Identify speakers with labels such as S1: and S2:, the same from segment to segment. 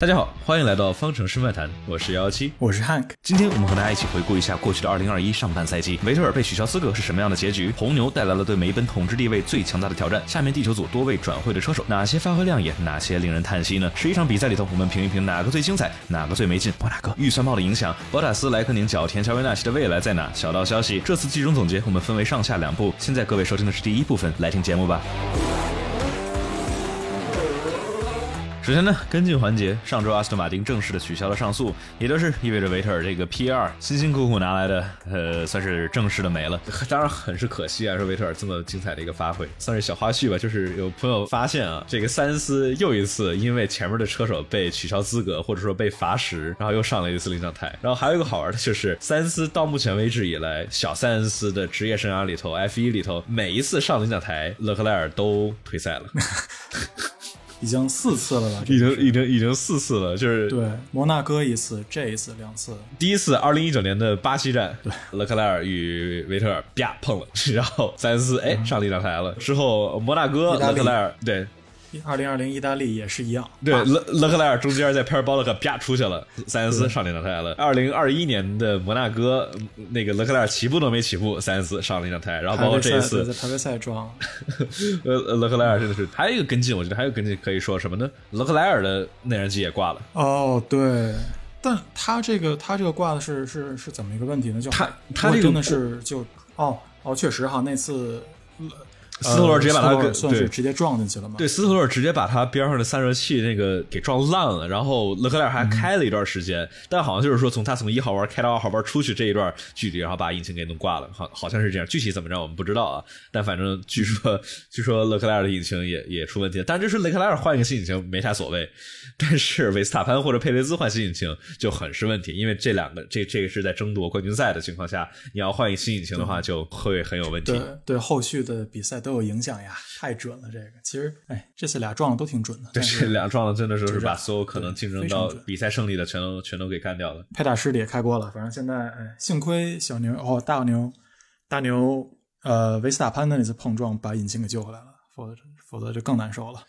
S1: 大家好，欢迎来到方程式漫谈，我是幺七，我是 Hank。今天我们和大家一起回顾一下过去的二零二一上半赛季，维特尔被取消资格是什么样的结局？红牛带来了对梅奔统治地位最强大的挑战。下面，地球组多位转会的车手，哪些发挥亮眼，哪些令人叹息呢？十一场比赛里头，我们评一评哪个最精彩，哪个最没劲，哪个预算帽的影响，博塔斯、莱克宁、角田、乔维纳奇的未来在哪？小道消息，这次季中总结我们分为上下两部，现在各位收听的是第一部分，来听节目吧。首先呢，跟进环节，上周阿斯顿马丁正式的取消了上诉，也就是意味着维特尔这个 p 二辛辛苦苦拿来的，呃，算是正式的没了。当然，很是可惜啊，说维特尔这么精彩的一个发挥，算是小花絮吧。就是有朋友发现啊，这个塞恩斯又一次因为前面的车手被取消资格，或者说被罚时，然后又上了一次领奖台。然后还有一个好玩的就是，塞恩斯到目前为止以来，小塞恩斯的职业生涯里头，F 一里头，每一次上领奖台，勒克莱尔都退赛了。
S2: 已经四次了吧？已经，已经，已经四次
S1: 了，就是对
S2: 摩纳哥一次，这一次两次。
S1: 第一次，二零一九年的巴西站，对勒克莱尔与维特尔啪碰了，然后三四哎上领奖台了。之后摩纳哥勒克莱尔对。
S2: 二零二零意大利也是一样，
S1: 对，勒勒克莱尔中间在皮尔保勒克啪出去了，塞恩斯上领奖台了。二零二一年的摩纳哥，那个勒克莱尔起步都没起步，塞恩斯上领奖台，然后包括这一次在
S2: 排位赛撞，
S1: 呃，勒克莱尔真的是还有一个跟进，我觉得还有跟进可以说什么呢？勒克莱尔的内燃机也挂了。
S2: 哦，对，但他这个他这个挂的是是是怎么一个问题呢？就他他这个是就哦哦，确实哈，那次。斯托尔直接把他算是直接撞进去了吗？
S1: 对，斯托尔直接把他边上的散热器那个给撞烂了，然后勒克莱尔还开了一段时间，但好像就是说从他从一号弯开到二号弯出去这一段距离，然后把引擎给弄挂了，好好像是这样，具体怎么着我们不知道啊。但反正据说据说勒克莱尔的引擎也也出问题，但这是勒克莱尔换一个新引擎没啥所谓，但是维斯塔潘或者佩雷兹换新引擎就很是问题，因为这两个这这个是在争夺冠军赛的情况下，你要换一个新引擎的话就会很有问题。对，
S2: 对，后续的比赛都。都有影响呀，太准了这个。其实，哎，这次俩撞的都挺准的。对，俩
S1: 撞的真的就是把所有可能竞争到比赛胜利的全都全都给干掉了。
S2: 佩塔师弟也开锅了，反正现在，哎，幸亏小牛哦大牛，大牛呃维斯塔潘那次碰撞把引擎给救回来了，否则否则就更难受了。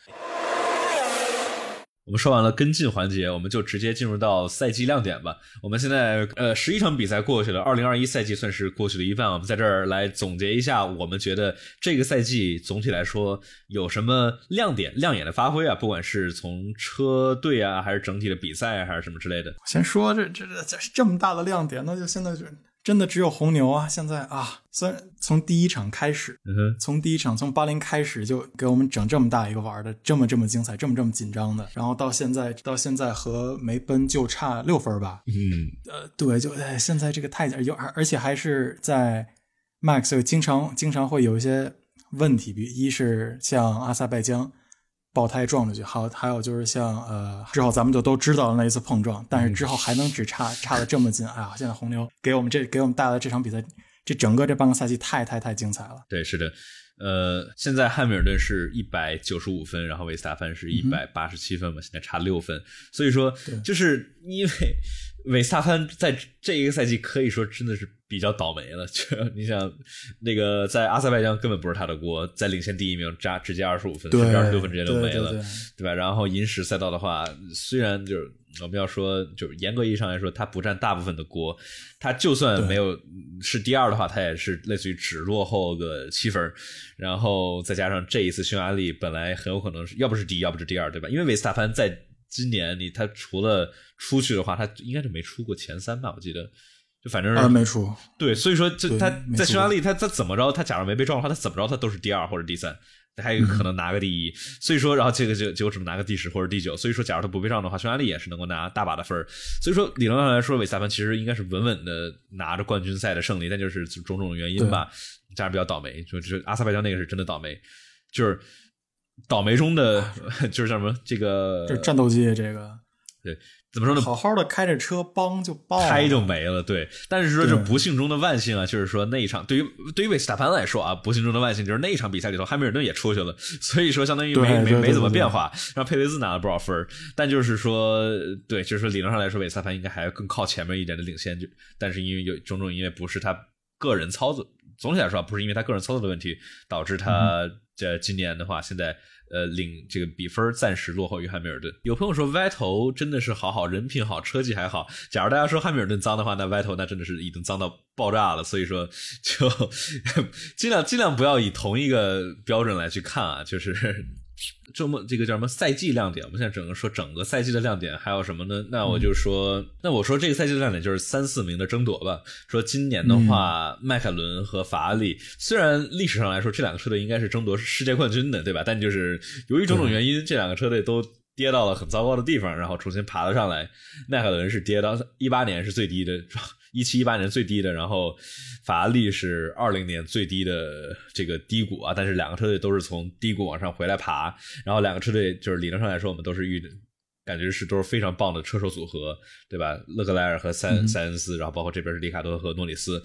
S1: 我们说完了跟进环节，我们就直接进入到赛季亮点吧。我们现在呃，十一场比赛过去了，二零二一赛季算是过去了一半。我们在这儿来总结一下，我们觉得这个赛季总体来说有什么亮点、亮眼的发挥啊？不管是从车队啊，还是整体的比赛啊，还是什么之类的。
S2: 先说这这这这么大的亮点，那就现在就。真的只有红牛啊！现在啊，虽然从第一场开始，从第一场从八零开始就给我们整这么大一个玩的，这么这么精彩，这么这么紧张的，然后到现在到现在和梅奔就差六分吧。嗯，呃，对，就哎，现在这个太有，而而且还是在，Max 经常经常会有一些问题，比一是像阿塞拜疆。爆胎撞出去，还有还有就是像呃，之后咱们就都知道的那一次碰撞，但是之后还能只差差的这么近呀，现在红牛给我们这给我们带来这场比赛，这整个这半个赛季太太太精彩了，
S1: 对，是的。呃，现在汉密尔顿是一百九十五分，然后维斯塔潘是一百八十七分嘛，现在差六分。所以说，就是因为维斯塔潘在这一个赛季可以说真的是比较倒霉了。就 你想，那个在阿塞拜疆根本不是他的锅，在领先第一名扎直接二十五分，差二十六分直接就没了，对吧？然后银石赛道的话，虽然就是。我们要说，就是严格意义上来说，他不占大部分的锅。他就算没有是第二的话，他也是类似于只落后个七分。然后再加上这一次匈牙利本来很有可能是要不是第一，要不是第二，对吧？因为维斯塔潘在今年你他除了出去的话，他应该就没出过前三吧？我记得就反正没出。对，所以说就他在匈牙利他他怎么着，他假如没被撞的话，他怎么着他都是第二或者第三。还有可能拿个第一，所以说，然后这个就就只能拿个第十或者第九。所以说，假如他不被上的话，匈牙利也是能够拿大把的分儿。所以说，理论上来说，韦萨潘其实应该是稳稳的拿着冠军赛的胜利，但就是种种原因吧，加上比较倒霉，就就阿塞拜疆那个是真的倒霉，就是倒霉中的 就是叫什么这个？这战斗机这个？对。怎么说呢？好好的开着车帮就开就没了，对。但是说这不幸中的万幸啊，就是说那一场对于对于韦斯塔潘来说啊，不幸中的万幸就是那一场比赛里头，汉密尔顿也出去了，所以说相当于没没没怎么变化，让佩雷兹拿了不少分但就是说，对，就是说理论上来说，韦斯塔潘应该还更靠前面一点的领先。就但是因为有种种因为不是他个人操作，总体来说啊，不是因为他个人操作的问题导致他这今年的话现在。呃，领这个比分暂时落后于汉密尔顿。有朋友说，歪头真的是好好人品好，车技还好。假如大家说汉密尔顿脏的话，那歪头那真的是已经脏到爆炸了。所以说，就 尽量尽量不要以同一个标准来去看啊，就是。周末这个叫什么赛季亮点？我们现在整个说整个赛季的亮点还有什么呢？那我就说，那我说这个赛季的亮点就是三四名的争夺吧。说今年的话，迈凯伦和法拉利虽然历史上来说这两个车队应该是争夺世界冠军的，对吧？但就是由于种种原因，这两个车队都跌到了很糟糕的地方，然后重新爬了上来。迈凯伦是跌到一八年是最低的。一七一八年最低的，然后法拉利是二零年最低的这个低谷啊，但是两个车队都是从低谷往上回来爬，然后两个车队就是理论上来说，我们都是遇感觉是都是非常棒的车手组合，对吧？勒克莱尔和塞塞恩斯，然后包括这边是里卡多和诺里斯，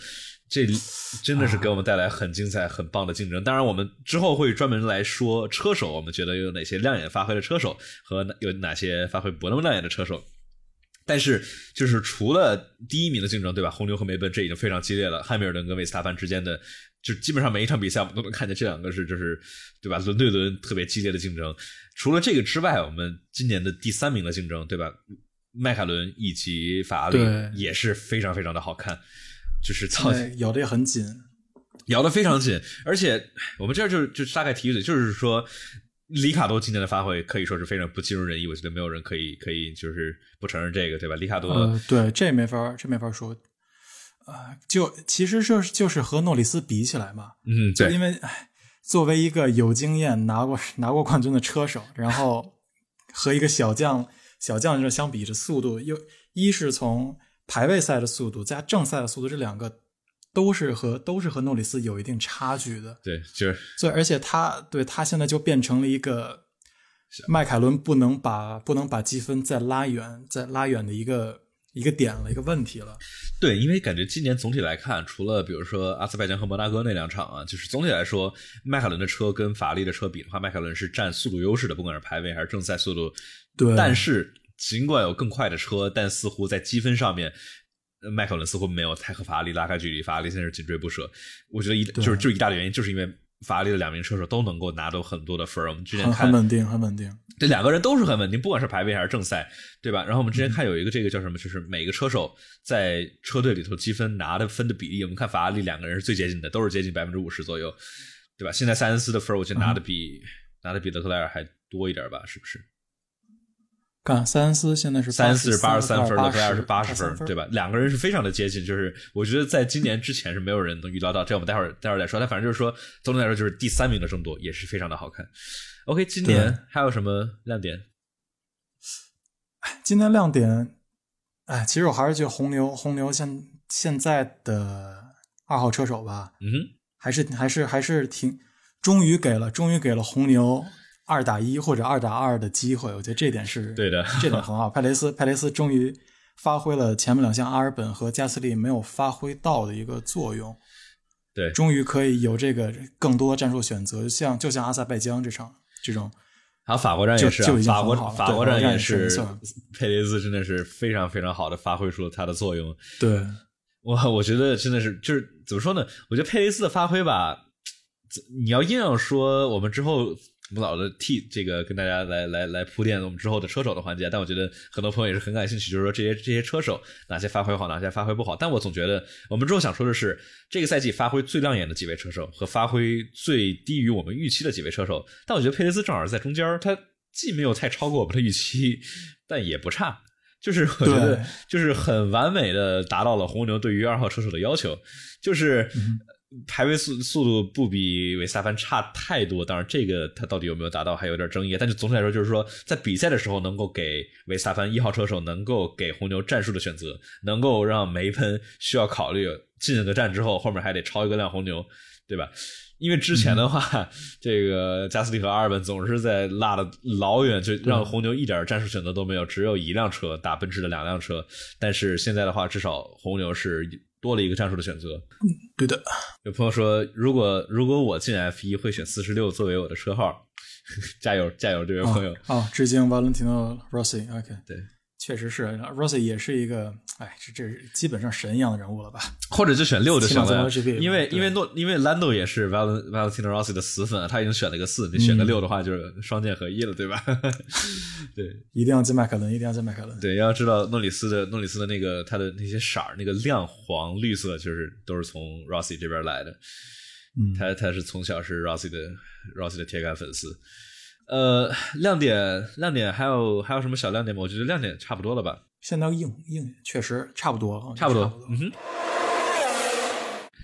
S1: 这真的是给我们带来很精彩、很棒的竞争。当然，我们之后会专门来说车手，我们觉得有哪些亮眼发挥的车手和有哪些发挥不那么亮眼的车手。但是，就是除了第一名的竞争，对吧？红牛和梅奔这已经非常激烈了。汉密尔顿跟维斯塔潘之间的，就基本上每一场比赛，我们都能看见这两个是，就是对吧？轮对轮特别激烈的竞争。除了这个之外，我们今年的第三名的竞争，对吧？迈凯伦以及法拉利也是非常非常的好看，就是操，
S2: 咬的也很紧，
S1: 咬的非常紧。而且我们这儿就就大概提一嘴，就是说。里卡多今天的发挥可以说是非常不尽如人意，我觉得没有人可以可以就是不承认这个，对吧？里卡多，
S2: 对，这没法，这没法说。呃，就其实就是就是和诺里斯比起来嘛，嗯，对，因为作为一个有经验、拿过拿过冠军的车手，然后和一个小将小将这相比，这速度又一是从排位赛的速度加正赛的速度这两个。都是和都是和诺里斯有一定差距的，对，就是，所以而且他对他现在就变成了一个，迈凯伦不能把不能把积分再拉远再拉远的一个一个点了一个问题了。
S1: 对，因为感觉今年总体来看，除了比如说阿塞拜疆和摩纳哥那两场啊，就是总体来说，迈凯伦的车跟法拉利的车比的话，迈凯伦是占速度优势的，不管是排位还是正赛速度。对，但是尽管有更快的车，但似乎在积分上面。迈凯伦似乎没有太和法拉利拉开距离，法拉利现在是紧追不舍。我觉得一就是就一大的原因，就是因为法拉利的两名车手都能够拿到很多的分我们之前看很稳定，很稳定，这两个人都是很稳定，不管是排位还是正赛，对吧？然后我们之前看有一个这个叫什么，就是每个车手在车队里头积分拿的分的比例。我们看法拉利两个人是最接近的，都是接近百分之五十左右，对吧？现在塞恩斯的分我觉得拿的比拿的比德克莱尔还多一点吧，是不是？
S2: 看，塞恩斯现在是三是八十三分，勒克莱尔是八十分，对
S1: 吧？两个人是非常的接近。就是我觉得，在今年之前是没有人能预料到。这我们待会儿待会儿再说。但反正就是说，总的来说就是第三名的争夺也是非常的好看。OK，今
S2: 年还
S1: 有什么亮点？
S2: 今年亮点，哎，其实我还是觉得红牛，红牛现现在的二号车手吧，嗯，还是还是还是挺，终于给了，终于给了红牛。二打一或者二打二的机会，我觉得这点是对的，这点很好。佩雷斯，佩雷斯终于发挥了前面两项阿尔本和加斯利没有发挥到的一个作用，对，终于可以有这个更多的战术选择，像就像阿塞拜疆这场这种，
S1: 还有法国站也是，法国法国站也是，佩雷斯真的是非常非常好的发挥出了他的作用。对我，我觉得真的是就是怎么说呢？我觉得佩雷斯的发挥吧，你要硬要说我们之后。我们老的替这个跟大家来来来铺垫我们之后的车手的环节，但我觉得很多朋友也是很感兴趣，就是说这些这些车手哪些发挥好，哪些发挥不好。但我总觉得我们之后想说的是，这个赛季发挥最亮眼的几位车手和发挥最低于我们预期的几位车手，但我觉得佩雷斯正好在中间儿，他既没有太超过我们的预期，但也不差，就是我觉得就是很完美的达到了红牛对于二号车手的要求，就是。排位速速度不比维萨凡差太多，当然这个他到底有没有达到还有点争议。但是总体来说，就是说在比赛的时候，能够给维萨凡一号车手，能够给红牛战术的选择，能够让梅喷需要考虑进了个站之后，后面还得超一个辆红牛，对吧？因为之前的话，这个加斯利和阿尔本总是在落的老远，就让红牛一点战术选择都没有，只有一辆车打奔驰的两辆车。但是现在的话，至少红牛是。多了一个战术的选择。嗯，对的。有朋友说，如果如果我进 F 一，会选四十六作为我的车号。加油，加油，这位朋友。
S2: 好，致敬 Valentino Rossi。OK。对。确实是，Rosi 也是一个，哎，这这基本上神一样的人物了吧？或者就选六就行了，因
S1: 为因为诺因为 Lando 也是 v a l e n t i n o Rossi 的死粉，他已经选了个四，你选个六的话就是双剑合一了，对吧？对，
S2: 一定要在迈克伦，一定要在迈克伦。
S1: 对，要知道诺里斯的诺里斯的那个他的那些色儿，那个亮黄绿色就是都是从 Rosi s 这边来的，嗯，他他是从小是 Rosi s 的 Rosi 的铁杆粉丝。呃，亮点亮点还有还有什么小亮点吗？我觉得亮点差不多了吧。
S2: 相当硬硬，确实差不多。差不多，嗯哼。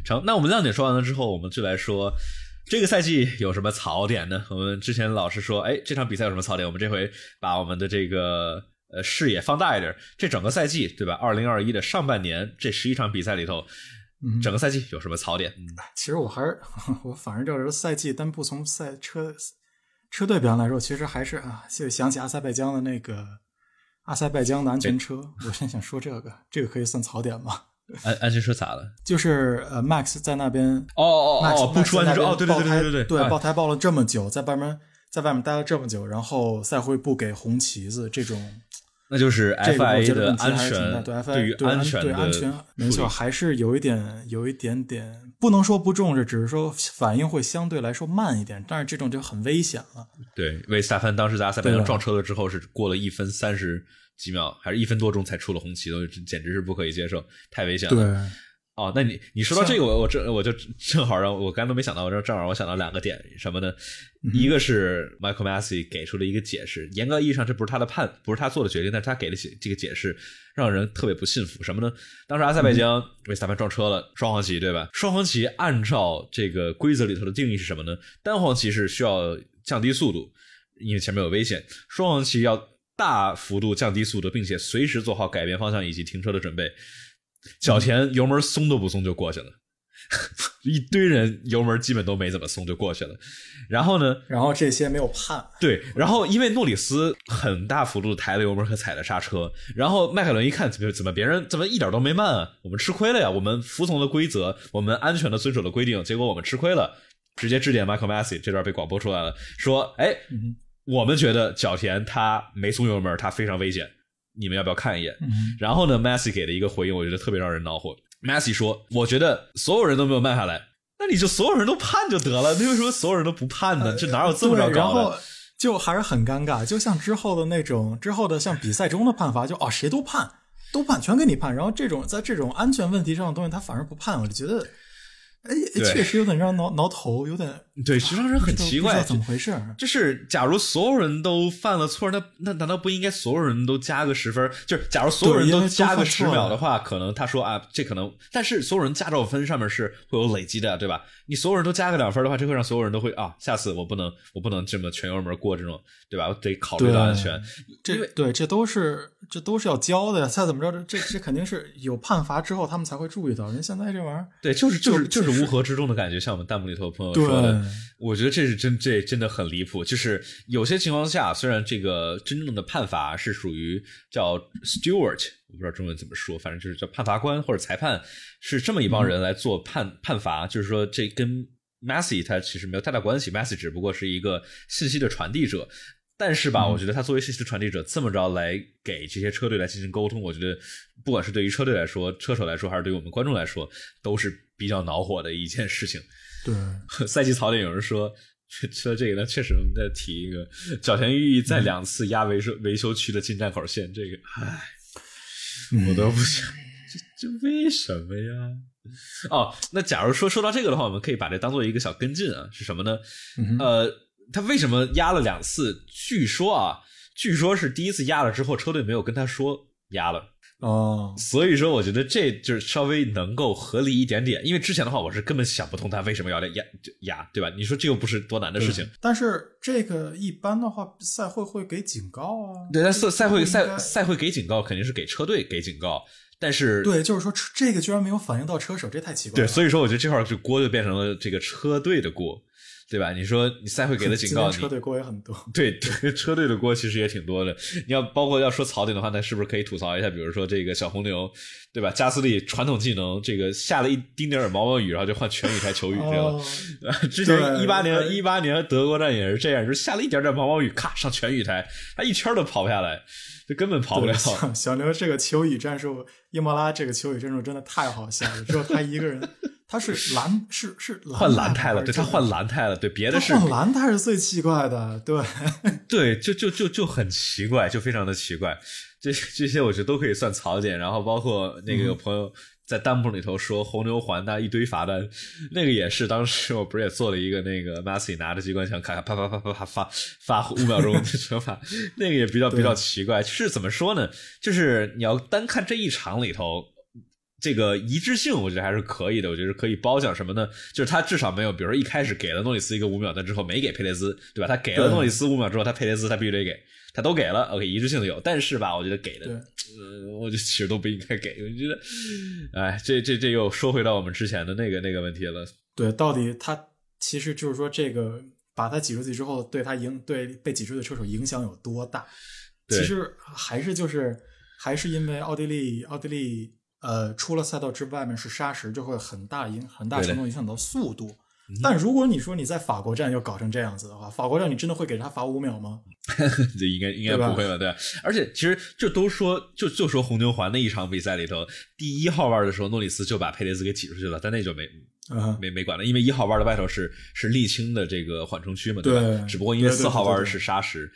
S1: 成，那我们亮点说完了之后，我们就来说这个赛季有什么槽点呢？我们之前老是说，哎，这场比赛有什么槽点？我们这回把我们的这个呃视野放大一点，这整个赛季对吧？二零二一的上半年这十一场比赛里头，整个赛季有什么槽点？
S2: 其实我还是 我，反正就是赛季，但不从赛车。车队表现来说，其实还是啊，就想起阿塞拜疆的那个阿塞拜疆的安全车，我先想说这个，这个可以算槽点吗？
S1: 安安全车咋了？
S2: 就是呃，Max 在那边哦哦哦，不出安全车哦，对对对对对，对，爆胎爆了这么久，在外面在外面待了这么久，然后赛会不给红旗子，这种，那就是 FIA 的安全，对 FIA 对于安全，对安全，没错，还是有一点，有一点点。不能说不重视，只是说反应会相对来说慢一点，但是这种就很危险了。
S1: 对，维萨凡，当时在阿塞拜疆撞车了之后，是过了一分三十几秒，还是一分多钟才出了红旗，都简直是不可以接受，太危险了。对。哦，那你你说到这个，我我正我就正好让我刚都没想到，这正好我想到两个点什么呢？一个是 Michael Massey 给出了一个解释，严格意义上这不是他的判，不是他做的决定，但是他给的解这个解释让人特别不信服。什么呢？当时阿塞拜疆斯塔潘撞车了，双黄旗对吧？双黄旗按照这个规则里头的定义是什么呢？单黄旗是需要降低速度，因为前面有危险；双黄旗要大幅度降低速度，并且随时做好改变方向以及停车的准备。脚前油门松都不松就过去了，一堆人油门基本都没怎么松就过去了，然后呢？然后这些没有判对，然后因为诺里斯很大幅度抬了油门和踩了刹车，然后迈凯伦一看怎么怎么别人怎么一点都没慢啊，我们吃亏了呀，我们服从了规则，我们安全的遵守了规定，结果我们吃亏了，直接致电 Michael m a s s 这段被广播出来了，说哎，我们觉得角田他没松油门，他非常危险。你们要不要看一眼？然后呢，Massy 给的一个回应，我觉得特别让人恼火。Massy 说：“我觉得所有
S2: 人都没有慢下来，那你就所有人都判就得了，那为什么所有人都不判呢？这哪有这么着的？”然后就还是很尴尬，就像之后的那种，之后的像比赛中的判罚，就哦，谁都判，都判，全给你判。然后这种在这种安全问题上的东西，他反而不判，我就觉得。哎，确实有点让挠挠头，有点对，
S1: 实际上是很奇怪，怎么回事？就是假如所有人都犯了错，那那难道不应该所有人都加个十分？就是假如所有人都加个十秒的话，可能他说啊，这可能，但是所有人驾照分上面是会有累积的，对吧？你所有人都加个两分的话，这会让所有人都会啊，下次我不能，我不能这么全油门过这种，对吧？我得考虑到安全，
S2: 这对，这都是。这都是要交的呀，再怎么着，这这这肯定是有判罚之后他们才会注意到。人现在这玩意儿，
S1: 对，就是就是就是乌合之众的感觉，像我们弹幕里头朋友说的，我觉得这是真，这真的很离谱。就是有些情况下，虽然这个真正的判罚是属于叫 Stewart，我不知道中文怎么说，反正就是叫判罚官或者裁判，是这么一帮人来做判判罚。就是说，这跟 m e s s y 他其实没有太大关系 m e s s y 只不过是一个信息的传递者。但是吧，我觉得他作为信息的传递者，这么着来给这些车队来进行沟通，我觉得不管是对于车队来说、车手来说，还是对于我们观众来说，都是比较恼火的一件事情。对，赛季槽点有人说说这个，呢，确实我们在提一个，角田裕翼在两次压维修维修区的进站口线，这个，唉，
S2: 我都不想，这这为什么呀？
S1: 哦，那假如说说到这个的话，我们可以把这当做一个小跟进啊，是什么呢？呃。他为什么压了两次？据说啊，据说是第一次压了之后，车队没有跟他说压了哦，所以说我觉得这就是稍微能够合理一点点。因为之前的话，我是根本想不通他为什么要来压就压，对吧？你说这又不是多难的事情。
S2: 但是这个一般的话，赛会会给警告啊。对，赛赛会赛赛
S1: 会给警告，肯定是给车队给警告。但是对，
S2: 就是说这个居然没有反映到车手，这太奇怪。对，所
S1: 以说我觉得这块儿这锅就变成了这个车队的锅。对吧？你说你赛会给的警告，车队锅也很多。对对，车队的锅其实也挺多的。你要包括要说槽点的话，那是不是可以吐槽一下？比如说这个小红牛，对吧？加斯利传统技能，这个下了一丁点儿毛毛雨，然后就换全雨台球雨，对吧？之前一八年一八年德国站也是这样，就是下了一点点毛毛雨，咔上全雨台，他一圈都跑不下来，就根本跑不了。
S2: 小牛这个球雨战术，伊莫拉这个球雨战术真的太好笑了，只有他一个人。他是蓝是是换蓝太了，对他
S1: 换蓝太了，对别的是换蓝
S2: 泰是最奇怪的，对
S1: 对，就就就就很奇怪，就非常的奇怪。这这些我觉得都可以算槽点。然后包括那个有朋友在弹幕里头说红牛环那一堆罚单，那个也是。当时我不是也做了一个那个马西拿着机关枪咔咔啪啪啪啪发发五秒钟的说法，那个也比较比较奇怪。是怎么说呢？就是你要单看这一场里头。这个一致性，我觉得还是可以的。我觉得可以褒奖什么呢？就是他至少没有，比如说一开始给了诺里斯一个五秒，但之后没给佩雷斯，对吧？他给了诺里斯五秒之后，他佩雷斯他必须得给，他都给了。OK，一致性的有，但是吧，我觉得给的，我觉得其实都不应该给。我觉
S2: 得，
S1: 哎，这这这又说回到我们之前的那个那个问题了。
S2: 对，到底他其实就是说，这个把他挤出去之后，对他影对被挤出的车手影响有多大？其实还是就是还是因为奥地利奥地利。呃，出了赛道之外面是沙石，就会很大影很大程度影响到速度。但如果你说你在法国站又搞成这样子的话，法国站你真的会给他罚五秒吗？
S1: 这应该应该不会吧？对吧？
S2: 而且其实就都说就
S1: 就说红牛环那一场比赛里头，第一号弯的时候，诺里斯就把佩雷斯给挤出去了，但那就没没没管了，因为一号弯的外头是是沥青的这个缓冲区嘛，对吧？只不过因为四号弯是沙石。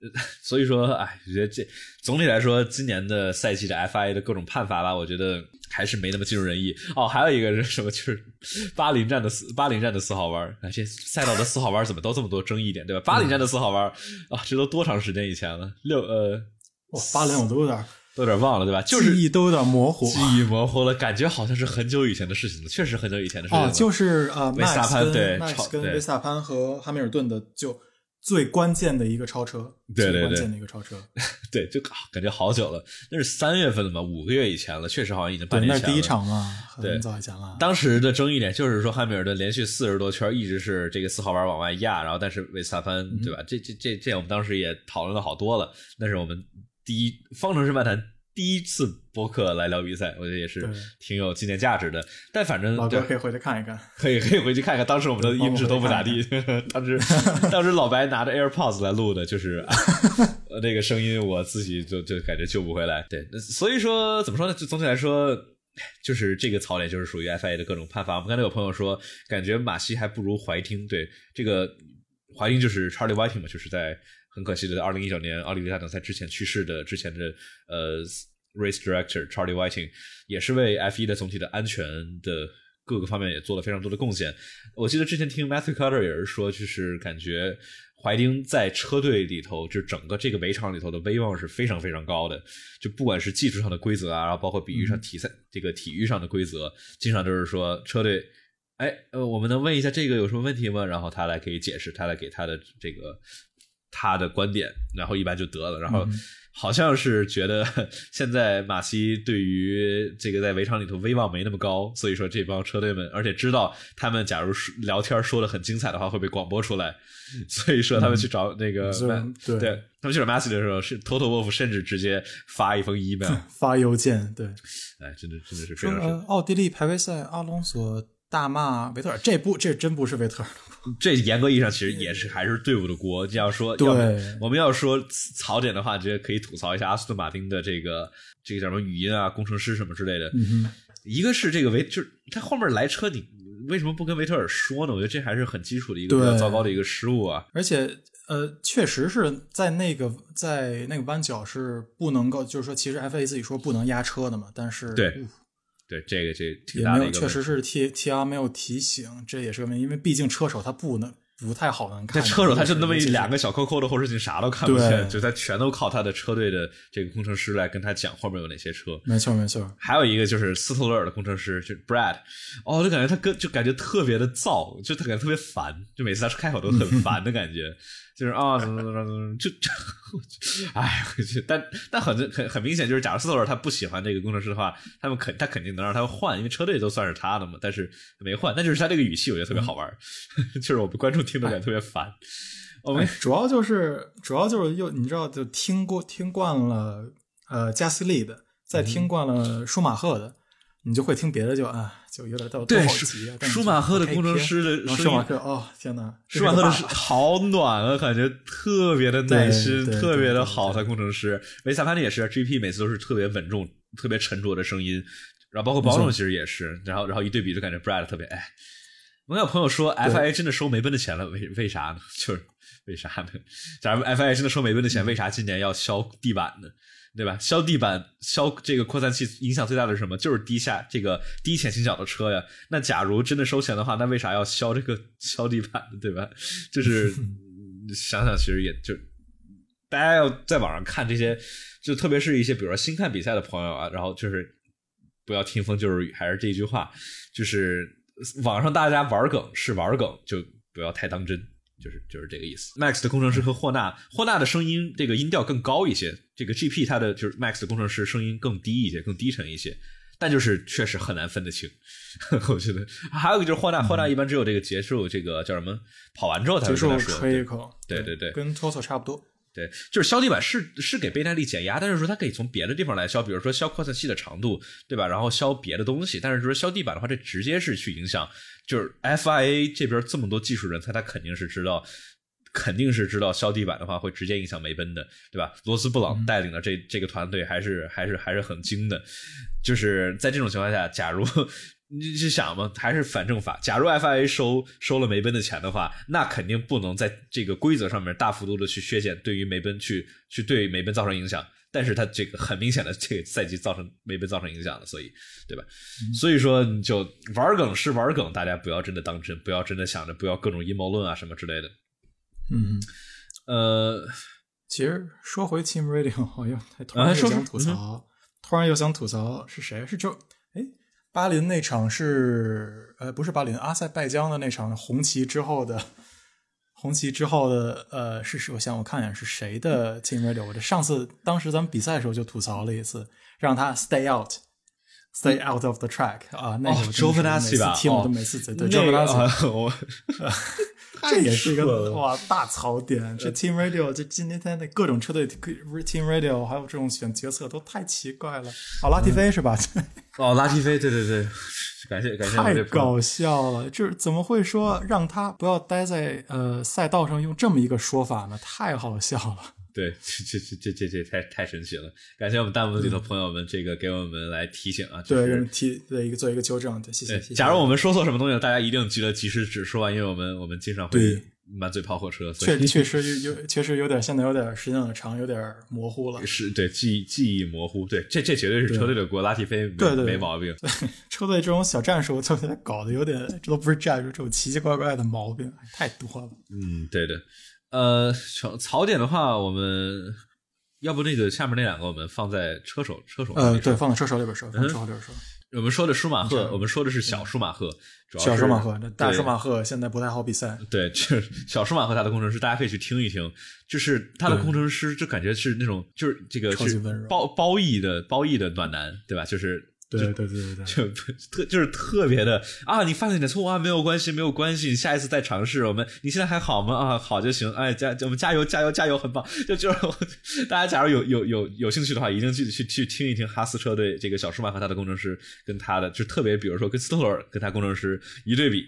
S1: 所以说，哎，我觉得这总体来说，今年的赛季的 FIA 的各种判罚吧，我觉得还是没那么尽如人意哦。还有一个是什么？就是巴林站的四，巴林站的四号弯，这些赛道的四号弯怎么都这么多争议点，对吧？巴林站的四号弯啊，这都多长时间以前了？
S2: 六呃，哇，巴林我都有点
S1: 都有点忘了，对吧？记忆都有点模糊，记忆模糊了，感觉好像是很久以前的事情了。确实很久以前的事情。哦，就是啊维萨潘，对，跟维萨
S2: 潘和哈梅尔顿的就。最关键的一个超车，对对对，关键的一个超车，
S1: 对，就感觉好久了，那是三月份的吧，五个月以前了，确实好像已经半年前了。那第一场嘛，对，早前了。当时的争议点就是说，汉密尔顿连续四十多圈一直是这个四号弯往外压，然后但是维斯塔潘，对吧？这这这这，我们当时也讨论了好多了。那是我们第一方程式漫谈。第一次播客来聊比赛，我觉得也是挺有纪念价值的。但反正老哥可以回去看一看，可以可以回去看一看当时我们的音质都不咋地。当时当时老白拿着 AirPods 来录的，就是 那个声音，我自己就就感觉救不回来。对，所以说怎么说呢？就总体来说，就是这个槽点就是属于 FIA 的各种判罚。我们刚才有朋友说，感觉马西还不如怀听。对，这个怀听就是 Charlie Whiting 嘛，就是在。很可惜的，在二零一九年奥利维大奖赛之前去世的之前的呃 race director Charlie Whiting，也是为 F 一的总体的安全的各个方面也做了非常多的贡献。我记得之前听 Matthew Carter 也是说，就是感觉怀丁在车队里头，就整个这个围场里头的威望是非常非常高的。就不管是技术上的规则啊，然后包括比喻上体赛这个体育上的规则，经常都是说车队，哎，呃，我们能问一下这个有什么问题吗？然后他来可以解释，他来给他的这个。他的观点，然后一般就得了。然后好像是觉得 现在马西对于这个在围场里头威望没那么高，所以说这帮车队们，而且知道他们假如聊天说的很精彩的话会被广播出来，所以说他们去找那个，对，他们去找马西的时候，是 Toto w o l f 甚至直接发一封 email，
S2: 发邮件，对，哎，真的真
S1: 的是非常。
S2: 奥地利排位赛，阿隆索。大骂维特尔，这不，这真不是维特尔的。
S1: 这严格意义上其实也是还是队伍的锅。这样说，对我们要说槽点的话，直接可以吐槽一下阿斯顿马丁的这个这个叫什么语音啊、工程师什么之类的。一个是这个维，就是他后面来车，你为什么不跟维特尔说呢？我觉得这还是很基础的一个比较糟糕的一个失误啊。
S2: 而且呃，确实是在那个在那个弯角是不能够，就是说其实 f a 自己说不能压车的嘛，但是对。
S1: 对，这个这挺大的一个。没有，确实
S2: 是 T T R 没有提醒，这也是问题，因为毕竟车手他不能，不太好能看。这车手他是那么一两个
S1: 小扣扣的后视镜，啥都看不见，就他全都靠他的车队的这个工程师来跟他讲后面有哪些车。
S2: 没错，没错。
S1: 还有一个就是斯特勒尔的工程师，就 Brad，哦，就感觉他跟就感觉特别的燥，就他感觉特别烦，就每次他开口都很 烦的感觉。就是啊，怎么怎么怎么就，哎，但但很很很明显，就是假如斯托尔他不喜欢这个工程师的话，他们肯他肯定能让他换，因为车队都算是他的嘛。但是没
S2: 换，那就是他这个语气我觉得特别好玩，就是我们观众听得感觉特别烦。我们主要就是主要就是又你知道，就听过听惯了呃加斯利的，再听惯了舒马赫的，你就会听别的就啊。就有点到我好奇，舒马赫的工程师的声音，舒马赫，哦，天哪，舒马赫的
S1: 好暖啊，感觉特别的耐心，特别的好，他工程师。维萨潘的也是，GP 每次都是特别稳重、特别沉着的声音，然后包括保总其实也是，然后然后一对比就感觉 b r a d t 特别爱。我有朋友说，FA 真的收梅奔的钱了，为为啥呢？就是为啥呢？假如 FA 真的收梅奔的钱，为啥今年要削地板呢？对吧？削地板、削这个扩散器影响最大的是什么？就是低下这个低潜倾角的车呀。那假如真的收钱的话，那为啥要削这个削地板？对吧？就是 想想，其实也就大家要在网上看这些，就特别是一些比如说新看比赛的朋友啊，然后就是不要听风就是雨，还是这一句话，就是网上大家玩梗是玩梗，就不要太当真。就是就是这个意思。Max 的工程师和霍纳，霍纳的声音这个音调更高一些，这个 GP 它的就是 Max 的工程师声音更低一些，更低沉一些。但就是确实很难分得清，我觉得。还有一个就是霍纳，霍纳一般只有这个结束这个叫什么跑完之后才会跟说，对对对，跟 t o 差不多。对，就是削地板是是给贝纳利减压，但是说它可以从别的地方来削，比如说削扩散器的长度，对吧？然后削别的东西，但是说削地板的话，这直接是去影响。就是 FIA 这边这么多技术人才，他肯定是知道，肯定是知道削地板的话会直接影响梅奔的，对吧？罗斯布朗带领的这这个团队还是还是还是很精的，就是在这种情况下，假如。你去想嘛，还是反正法。假如 FIA 收收了梅奔的钱的话，那肯定不能在这个规则上面大幅度的去削减对于梅奔去去对梅奔造成影响。但是它这个很明显的这个赛季造成梅奔造成影响了，所以对吧？所以说你就玩梗是玩梗，大家不要真的当真，不要真的想着不要各种阴谋论啊什么之类的。嗯，
S2: 呃，其实说回 Team Radio，我又突然想吐槽，突然又想吐槽是谁？是 Joe。巴林那场是，呃，不是巴林，阿塞拜疆的那场红旗之后的，红旗之后的，呃，是是，我想我看一眼是谁的 radio，我这上次当时咱们比赛的时候就吐槽了一次，让他 stay out。Stay out of the track 啊！那个，哦，周芬达去的，哦，周芬达，我，这也是一个哇大槽点。这 Team Radio，这今天天的各种车队 Team Radio，还有这种选角色都太奇怪了。哦，拉蒂菲是吧？
S1: 哦，拉蒂菲，对对对，感谢感谢。太搞笑
S2: 了，就是怎么会说让他不要待在呃赛道上用这么一个说法呢？太好笑了。
S1: 对，这这这这这这太太神奇了！感谢我们弹幕里的朋友们，这个给我们来提醒啊。对，
S2: 提的一个做一个纠正，对，谢谢。假如我
S1: 们说错什么东西，大家一定记得及时指出啊，因为我们我们经常会满嘴跑火车。确确实
S2: 有确实有点，现在有点时间长，有点模糊了。
S1: 是对，记记忆模糊。对，这这绝对是车队的锅，拉提菲对对没毛病。
S2: 车队这种小战术，就搞得有点，这都不是战术，这种奇奇怪怪的毛病太多了。
S1: 嗯，对对。呃，槽槽点的话，我们要不那个下面那两个，我们放在车手车手呃，对，放
S2: 在车手里边说，放车手里边说。
S1: 我们说的舒马赫，我们说的是小舒马赫，小舒马赫。大舒马
S2: 赫现在不太好比赛。
S1: 对，就是小舒马赫他的工程师，大家可以去听一听，就是他的工程师，就感觉是那种就是这个超级温柔、褒褒义的褒义的暖男，对吧？就是。对对对对对，就特就是特别的啊！你犯了点错啊，没有关系，没有关系，你下一次再尝试。我们你现在还好吗？啊，好就行。哎，加我们加油，加油，加油，很棒！就就是大家假如有有有有兴趣的话，一定记得去去听一听哈斯车队这个小舒马和他的工程师跟他的，就特别比如说跟斯特尔跟他工程师一对比，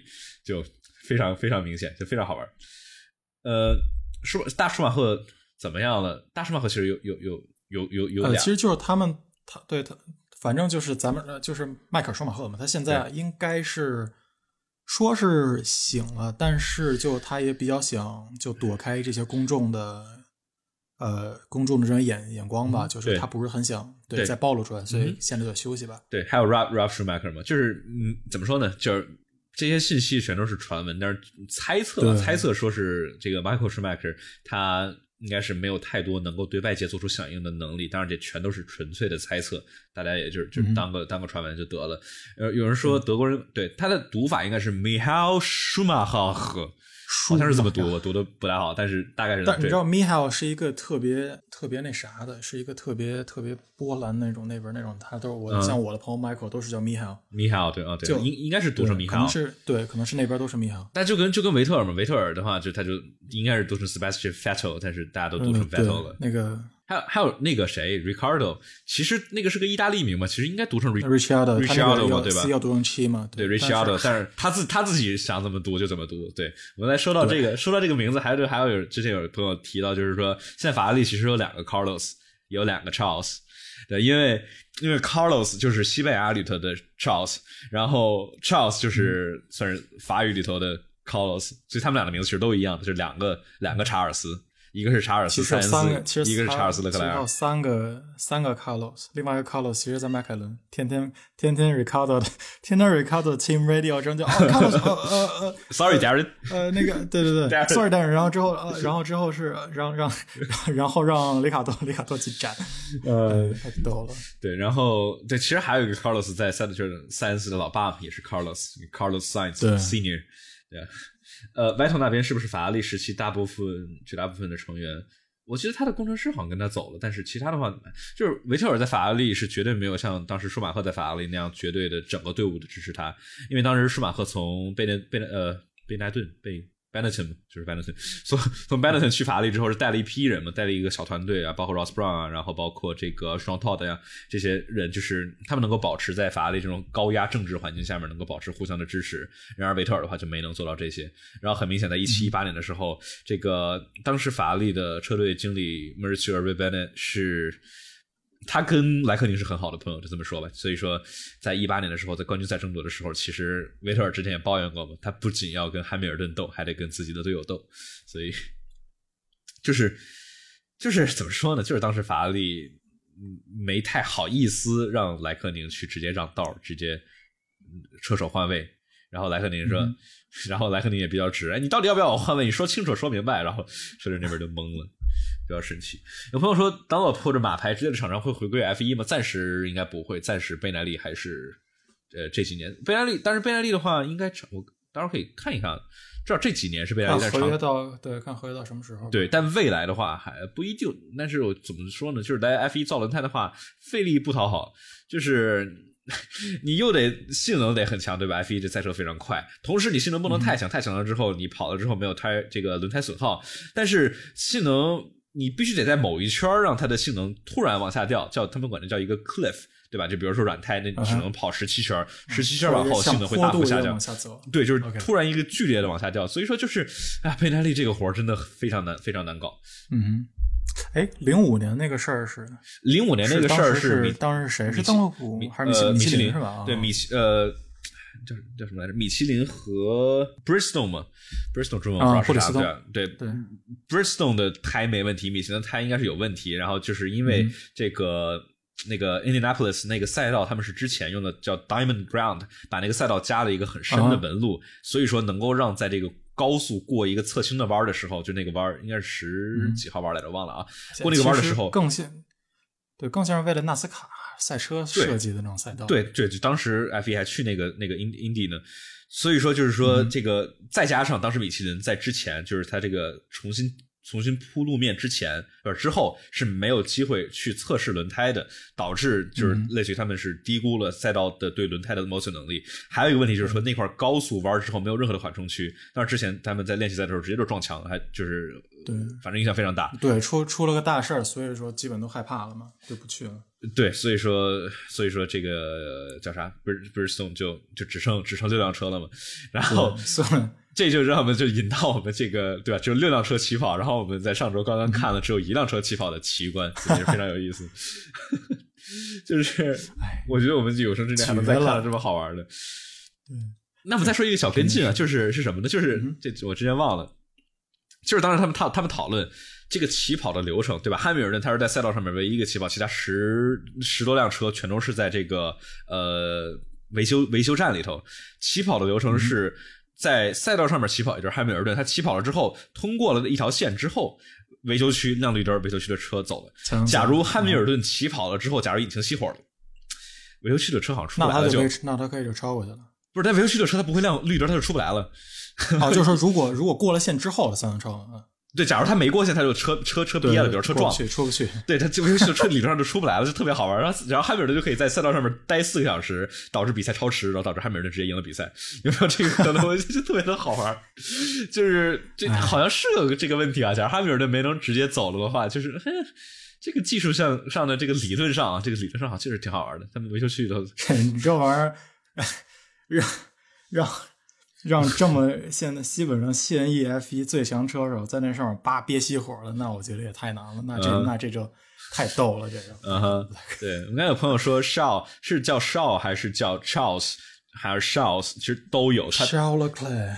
S1: 就非常非常明显，就非常好玩。呃，舒大舒马赫怎么样了？大舒马赫其实有有有有有有两，其
S2: 实就是他们他对他。反正就是咱们就是迈克尔·舒马赫嘛，他现在应该是说是醒了，但是就他也比较想就躲开这些公众的，呃，公众的这种眼眼光吧，就是他不是很想对再暴露出来，所以现在就休息吧。
S1: 对，还有 Rab r a a k e r 嘛，就是嗯，怎么说呢？就是这些信息全都是传闻，但是
S2: 猜测猜测
S1: 说是这个 Michael 迈克尔·舒马赫他应该是没有太多能够对外界做出响应的能力，当然这全都是纯粹的猜测。大家也就是就当个当个传闻就得了。有有人说德国人对他的读法应该是 m i h a e l Schumacher，好像是这么读？我读的不太好，但是大概是。但你知道
S2: m i h a e l 是一个特别特别那啥的，是一个特别特别波兰那种那边那种，他都是我像我的朋友 Michael 都是叫 m i h a e l m i h a e l 对啊对，应应该是读成 m i h a e l 是，对，可能是那边都是 m i h a e l
S1: 但就跟就跟维特尔嘛，维特尔的话就他就应该是读成 Sebastian Vettel，但是大家都读成 Vettel 了。那个。还还有那个谁，Ricardo，其实那个是个意大利名嘛，其实应该读成 Ricardo，对吧？要
S2: 读成七嘛？对，Ricardo，但是他自
S1: 他自己想怎么读就怎么读。对我们来说到这个，说到这个名字，还有还有之前有朋友提到，就是说现在法拉利其实有两个 Carlos，有两个 Charles，对，因为因为 Carlos 就是西班牙里头的 Charles，然后 Charles 就是算是法语里头的 Carlos，所以他们俩的名字其实都一样的，就是两个两个查尔斯。一个是查尔斯·塞恩斯，一个是查尔斯·勒克莱尔，还有
S2: 三个三个 Carlos，另外一个 Carlos 其实在迈凯伦，天天天天 r i c a r d 天天 r i c a r d Team Radio 真叫、哦、s 呃呃，Sorry d a r r e 呃那个对对对 s o r r y 但是然后之后呃然后之后是让让然后让里卡多里卡多去斩，呃太逗了，
S1: 对，然后对，其实还有一个 Carlos 在赛德就是塞恩斯的老爸也是 c a r l o s c a r l s c a l o s Sainz Senior，对。呃，v 维 l 那边是不是法拉利时期大部分、绝大部分的成员？我记得他的工程师好像跟他走了，但是其他的话，就是维特尔在法拉利是绝对没有像当时舒马赫在法拉利那样绝对的整个队伍的支持他，因为当时舒马赫从贝内、贝呃贝奈顿被。Benetton 就是 Benetton，从从 Benetton 去法拉利之后是带了一批人嘛，带了一个小团队啊，包括 Ross Brown 啊，然后包括这个 Sean Todd 呀，这些人就是他们能够保持在法拉利这种高压政治环境下面能够保持互相的支持。然而维特尔的话就没能做到这些。然后很明显，在一七一八年的时候，这个当时法拉利的车队经理 m e r c e l Rebenet 是。他跟莱克宁是很好的朋友，就这么说吧。所以说，在一八年的时候，在冠军赛争夺的时候，其实维特尔之前也抱怨过嘛，他不仅要跟汉密尔顿斗，还得跟自己的队友斗。所以，就是就是怎么说呢？就是当时法拉利没太好意思让莱克宁去直接让道，直接车手换位。然后莱克宁说，然后莱克宁也比较直，哎，你到底要不要我换位？你说清楚说明白。然后车队那边就懵了。比较神奇。有朋友说，当我或者马牌之类的厂商会回归 F1 吗？暂时应该不会。暂时贝奈利还是，呃，这几年贝奈利。但是贝奈利的话，应该我待会儿可以看一看，至少这几年是贝奈利在。看合约
S2: 到对，看合约到什么时候？对，
S1: 但未来的话还不一定。但是怎么说呢？就是来 F1 造轮胎的话，费力不讨好，就是 你又得性能得很强，对吧？F1 这赛车非常快，同时你性能不能太强，太强了之后你跑了之后没有胎这个轮胎损耗，但是性能。你必须得在某一圈儿让它的性能突然往下掉，叫他们管这叫一个 cliff，对吧？就比如说软胎，那你只能跑十七圈，十七圈往后性能会大幅下降。对，就是突然一个剧烈的往下掉。所以说就是，啊，倍耐力这个活儿真的非常难，非常难搞。
S2: 嗯，哎，零五年那个事儿是？零五年那个事儿是当时是谁？是邓禄普还是米其林？是吧？对，
S1: 米其呃。叫叫什么来着？米其林和 b r i s t o n 嘛 b r i s t o n e 不知道是啥。对对 b r i s t o n 的胎没问题，米其林的胎应该是有问题。然后就是因为这个那个 Indianapolis 那个赛道，他们是之前用的叫 Diamond b r o u n d 把那个赛道加了一个很深的纹路，所以说能够让在这个高速过一个侧倾的弯的时候，就那个弯应该是十几号弯来着，忘了啊。过那个弯的时候更
S2: 像，对，更像是为了纳斯卡。赛车设计的那种赛道，对
S1: 对，就当时 F1 还去那个那个 Indy 呢，所以说就是说这个再加上当时米其林在之前就是他这个重新重新铺路面之前呃，之后是没有机会去测试轮胎的，导致就是类似于他们是低估了赛道的对轮胎的磨损能力。还有一个问题就是说那块高速弯之后没有任何的缓冲区，但是之前他们在练习赛的时候直接就撞墙，还就是对，反正影响非常大。
S2: 对，出出了个大事儿，所以说基本都害怕了嘛，就不去了。
S1: 对，所以说，所以说这个叫啥？不是，不是送就就只剩只剩这辆车了嘛。然后，这就让我们就引到我们这个对吧？只有六辆车起跑，然后我们在上周刚刚看了只有一辆车起跑的奇观，也是非常有意思。就是，哎，我觉得我们有生之年还能再看到这么好玩的。对，那我们再说一个小跟进啊，就是是什么呢？就是这我之前忘了，就是当时他们他他们讨论。这个起跑的流程，对吧？汉密尔顿他是在赛道上面唯一一个起跑，其他十十多辆车全都是在这个呃维修维修站里头。起跑的流程是在赛道上面起跑也就是汉密尔顿他起跑了之后，通过了一条线之后，维修区亮绿灯，维修区的车走了。假如汉密尔顿起跑了之后，假如引擎熄火了，维修区的车好像出来了就，
S2: 那他可以就超过去了。不是，它维修区的车他不会亮绿灯，他就出不来了。哦，就是说如果如果过了线之后的三辆车啊。
S1: 对，假如他没过线，他就车车车憋了，比如车撞，出 不去，对他就就车理论上就出不来了，就特别好玩然后，然后汉米尔顿就可以在赛道上面待四个小时，导致比赛超时，然后导致汉米尔顿直接赢了比赛。有没有这个可能？我觉就特别的好玩就是这好像是有个这个问题啊。假如汉米尔顿没能直接走了的话，就是这个技术向上的这个理论上，这个理论上好像确实挺好玩的。他们维修区都
S2: 这玩意儿让让。让这么现在基本上现 e f e 最强车手在那上面叭憋熄火了，那我觉得也太难了。那这那这就太逗了，这个。
S1: 嗯哼。对我刚有朋友说，shaw 是叫 shaw 还是叫 charles 还是 shawles，其实都有他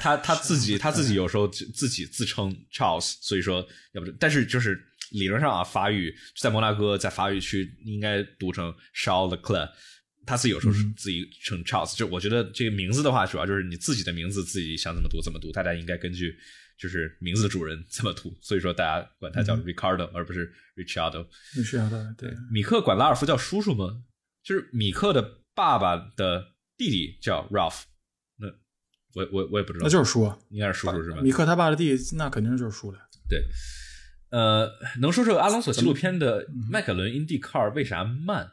S1: 他他自己他自己有时候自己自称 charles，所以说要不但是就是理论上啊，法语在摩纳哥在法语区应该读成 shaw l e c l e r 他是有时候是自己称 Charles，就我觉得这个名字的话，主要就是你自己的名字自己想怎么读怎么读，大家应该根据就是名字的主人怎么读。所以说大家管他叫 Ricardo 而不是 Richardo。
S2: Richardo，对。
S1: 米克管拉尔夫叫叔叔吗？就是米克的爸爸的弟弟叫 Ralph，那我我我也不知道，那就是叔，应该是叔叔是吧？米克
S2: 他爸的弟弟，那肯定就是叔了。
S1: 对，呃，能说说阿隆索纪录片的迈凯伦 IndyCar 为啥慢？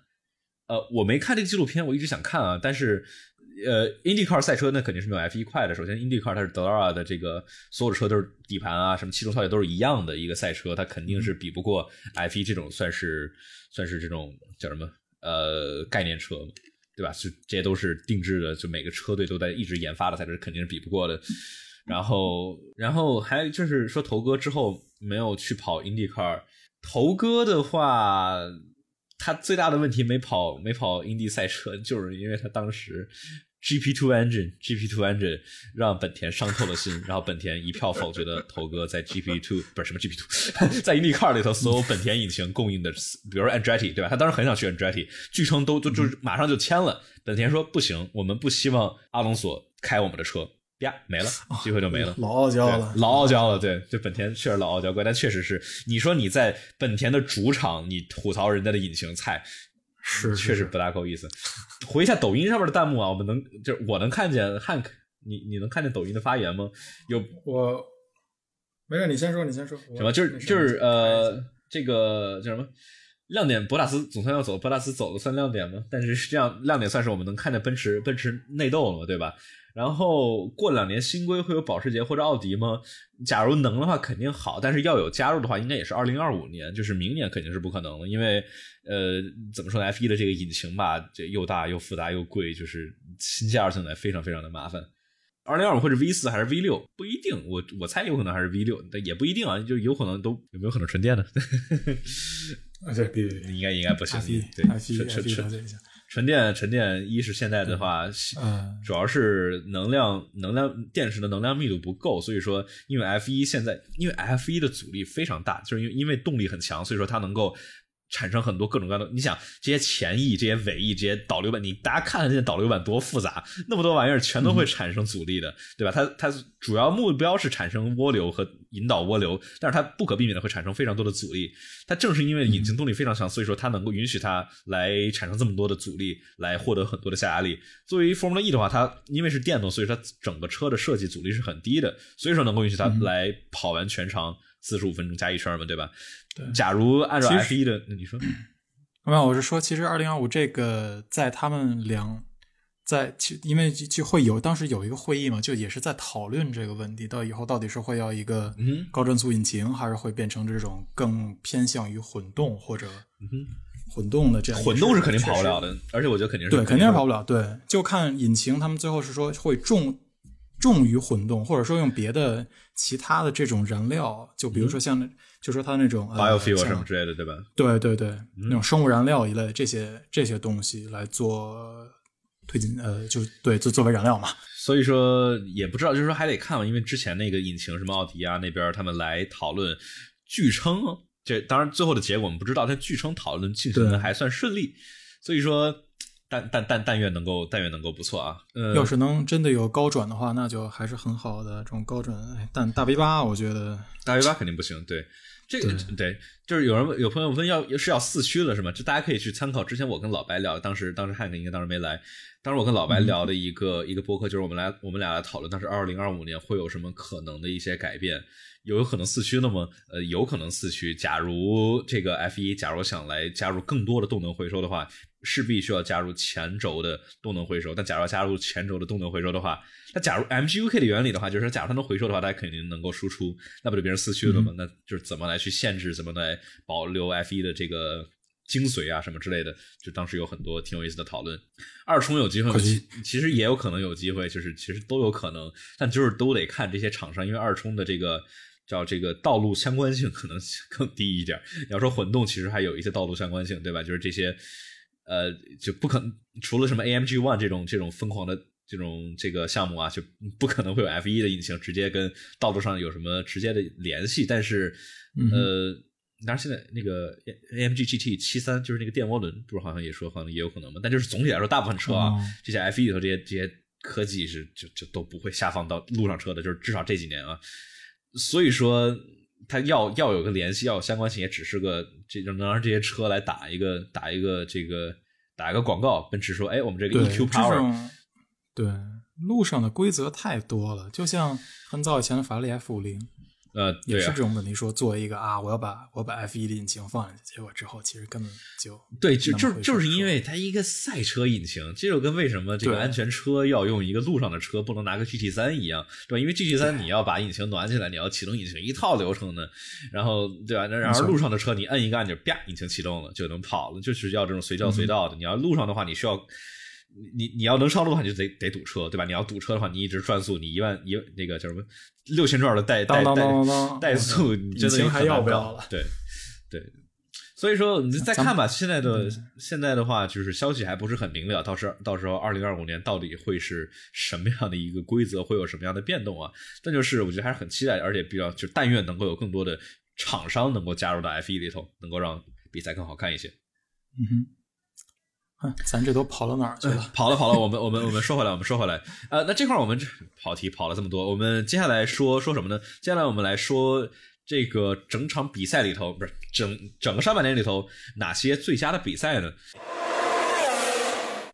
S1: 呃，我没看这个纪录片，我一直想看啊，但是，呃，IndyCar 赛车那肯定是没有 F1 快的。首先，IndyCar 它是德 r 尔的这个所有的车都是底盘啊，什么气动效也都是一样的一个赛车，它肯定是比不过 F1 这种算是算是这种叫什么呃概念车，对吧？就这些都是定制的，就每个车队都在一直研发的赛车，肯定是比不过的。然后，然后还就是说头哥之后没有去跑 IndyCar，头哥的话。他最大的问题没跑没跑英地赛车，就是因为他当时 GP2 engine GP2 engine 让本田伤透了心，然后本田一票否决的头哥在 GP2 不是什么 GP2，在营地卡里头所有本田引擎供应的，比如说 Andretti 对吧？他当时很想去 Andretti，据称都就就马上就签了，本田说不行，我们不希望阿隆索开我们的车。呀，没了，机会就没了。老傲娇了，老傲娇了。对，就本田确实老傲娇怪，但确实是，你说你在本田的主场，你吐槽人家的隐形菜，是确实不大够意思。回一下抖音上面的弹幕啊，我们能，就是我能看见 Hank，你你能看见抖音的发言吗？有我
S2: 没事，你先说，你先说。什么？就是就是
S1: 呃，这个叫什么？亮点博达斯总算要走，博达斯走了算亮点吗？但是是这样亮点算是我们能看见奔驰奔驰内斗了嘛，对吧？然后过两年新规会有保时捷或者奥迪吗？假如能的话肯定好，但是要有加入的话，应该也是二零二五年，就是明年肯定是不可能了，因为呃怎么说呢？F1 的这个引擎吧，这又大又复杂又贵，就是新加进来非常非常的麻烦。二零二五或者 V 四还是 V 六？不一定，我我猜有可能还是 V 六，但也不一定啊，就有可能都有没有可能纯电的？
S2: 对，应该应该不行。对。i P I 一下。
S1: 沉淀沉淀，一是现在的话，主要是能量能量电池的能量密度不够，所以说，因为 F 一现在，因为 F 一的阻力非常大，就是因为因为动力很强，所以说它能够。产生很多各种各样的，你想这些前翼、这些尾翼、这些导流板，你大家看看这些导流板多复杂，那么多玩意儿全都会产生阻力的，对吧？它它主要目标是产生涡流和引导涡流，但是它不可避免的会产生非常多的阻力。它正是因为引擎动力非常强，所以说它能够允许它来产生这么多的阻力，来获得很多的下压力。作为 Formula E 的话，它因为是电动，所以它整个车的设计阻力是很低的，所以说能够允许它来跑完全场。四十五分钟加一圈嘛，对吧？对，假如按照 F 一的，那你说
S2: 没有？我是说，其实二零二五这个在他们两在，其因为就会有当时有一个会议嘛，就也是在讨论这个问题，到以后到底是会要一个高转速引擎，还是会变成这种更偏向于混动或者混动的这样。混动是肯定跑不了的，而
S1: 且我觉得肯定是对，肯定是跑不
S2: 了。对，就看引擎，他们最后是说会重。重于混动，或者说用别的其他的这种燃料，就比如说像，就说它那种 biofuel 什么之类的，对吧？对对对，那种生物燃料一类这些这些东西来做推进，呃，就对，作作为燃料嘛。
S1: 所以说也不知道，就是说还得看，因为之前那个引擎，什么奥迪啊那边他们来讨论，据称这当然最后的结果我们不知道，但据称讨论进行的还算顺利，所以说。但但但但愿能够，但愿能够不错啊。呃，要是能
S2: 真的有高转的话，那就还是很好的这种高转。但大 V 八，我觉得
S1: 大 V 八肯定不行。对，这个对，就是有人有朋友问，要是要四驱了是吗？这大家可以去参考之前我跟老白聊，当时当时汉克应该当时没来，当时我跟老白聊的一个一个博客，就是我们来我们俩来讨论，当时二零二五年会有什么可能的一些改变，有有可能四驱，那么呃有可能四驱，假如这个 F 一，假如想来加入更多的动能回收的话。势必需要加入前轴的动能回收，但假如加入前轴的动能回收的话，那假如 MGUK 的原理的话，就是说假如它能回收的话，它肯定能够输出，那不就变成四驱了吗？那就是怎么来去限制，怎么来保留 F1 的这个精髓啊什么之类的，就当时有很多挺有意思的讨论。二冲有机会，其实也有可能有机会，就是其实都有可能，但就是都得看这些厂商，因为二冲的这个叫这个道路相关性可能更低一点。要说混动，其实还有一些道路相关性，对吧？就是这些。呃，就不可能，除了什么 AMG ONE 这种这种疯狂的这种这个项目啊，就不可能会有 F1 的引擎直接跟道路上有什么直接的联系。但是，呃，但是现在那个 AMG GT 七三就是那个电涡轮，不是好像也说好像也有可能嘛？但就是总体来说，大部分车啊，这些 F1 头这些这些科技是就就都不会下放到路上车的，就是至少这几年啊。所以说，它要要有个联系，要有相关性，也只是个这能让这些车来打一个打一个这个。打个广告，奔驰说：“哎，我们这个 EQ Power。”
S2: 对，路上的规则太多了，就像很早以前的法拉利 F 五零。
S1: 呃，也是这种
S2: 问题，说作为一个啊，我要把我把 F 一的引擎放进去，结果之后其实根本就对，就就是就
S1: 是因为它一个赛车引擎，这就跟为什么这个安全车要用一个路上的车，不能拿个 G T 三一样，对吧？因为 G T 三你要把引擎暖起来，你要启动引擎一套流程呢，然后对吧？那然后路上的车你摁一个按钮，啪，引擎启动了就能跑了，就是要这种随叫随到的。你要路上的话，你需要。你你要能上路的话，就得得堵车，对吧？你要堵车的话，你一直转速，你一万一那个叫什么六千转的带带带怠速，你真的还要不要了？对对，所以说你再看吧。现在的现在的话，就是消息还不是很明了。到时到时候二零二五年到底会是什么样的一个规则，会有什么样的变动啊？但就是我觉得还是很期待，而且比较就但愿能够有更多的厂商能够加入到 F1 里头，能够让比赛更好看一些。
S2: 嗯哼。咱这都跑到哪儿去了？
S1: 跑了跑了，我们我们我们说回来，我们说回来。呃，那这块我们跑题跑了这么多，我们接下来说说什么呢？接下来我们来说这个整场比赛里头，不是整整个上半年里头，哪些最佳的比赛呢？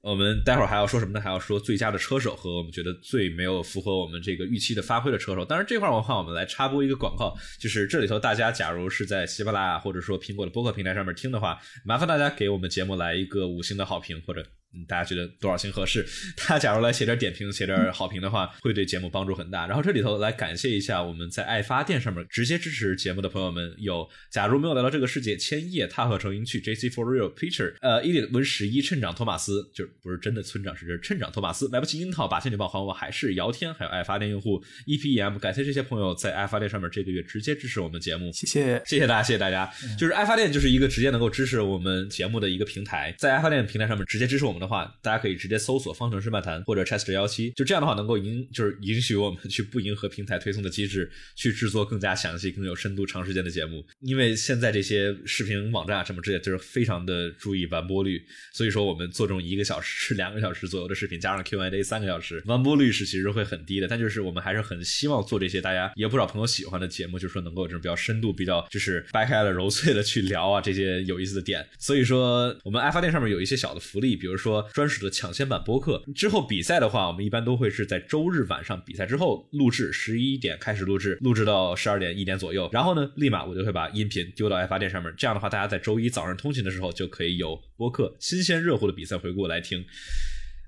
S1: 我们待会儿还要说什么呢？还要说最佳的车手和我们觉得最没有符合我们这个预期的发挥的车手。当然，这块儿的话，我们来插播一个广告，就是这里头大家，假如是在喜马拉雅或者说苹果的播客平台上面听的话，麻烦大家给我们节目来一个五星的好评或者。嗯，大家觉得多少钱合适？大 家假如来写点点评，写点好评的话，会对节目帮助很大。然后这里头来感谢一下我们在爱发电上面直接支持节目的朋友们，有假如没有来到这个世界千叶，他和成英去 J C for real picture，呃，伊文十一趁长托马斯，就不是真的村长，是这趁长托马斯买不起樱桃，把仙女棒还我，还是姚天，还有爱发电用户 E P E M，感谢这些朋友在爱发电上面这个月直接支持我们节目，谢谢，谢谢大家，谢谢大家，就是爱发电就是一个直接能够支持我们节目的一个平台，在爱发电平台上面直接支持我们。的话，大家可以直接搜索“方程式漫谈”或者 c h e s t e r 幺七”，就这样的话，能够允就是允许我们去不迎合平台推送的机制，去制作更加详细、更有深度、长时间的节目。因为现在这些视频网站啊什么之类，就是非常的注意完播率，所以说我们做这种一个小时、两个小时左右的视频，加上 Q&A 三个小时，完播率是其实会很低的。但就是我们还是很希望做这些大家有不少朋友喜欢的节目，就是说能够这种比较深度、比较就是掰开了揉碎了去聊啊这些有意思的点。所以说，我们爱发电上面有一些小的福利，比如说。说专属的抢先版播客之后比赛的话，我们一般都会是在周日晚上比赛之后录制，十一点开始录制，录制到十二点一点左右，然后呢，立马我就会把音频丢到爱发电上面。这样的话，大家在周一早上通勤的时候就可以有播客新鲜热乎的比赛回顾来听。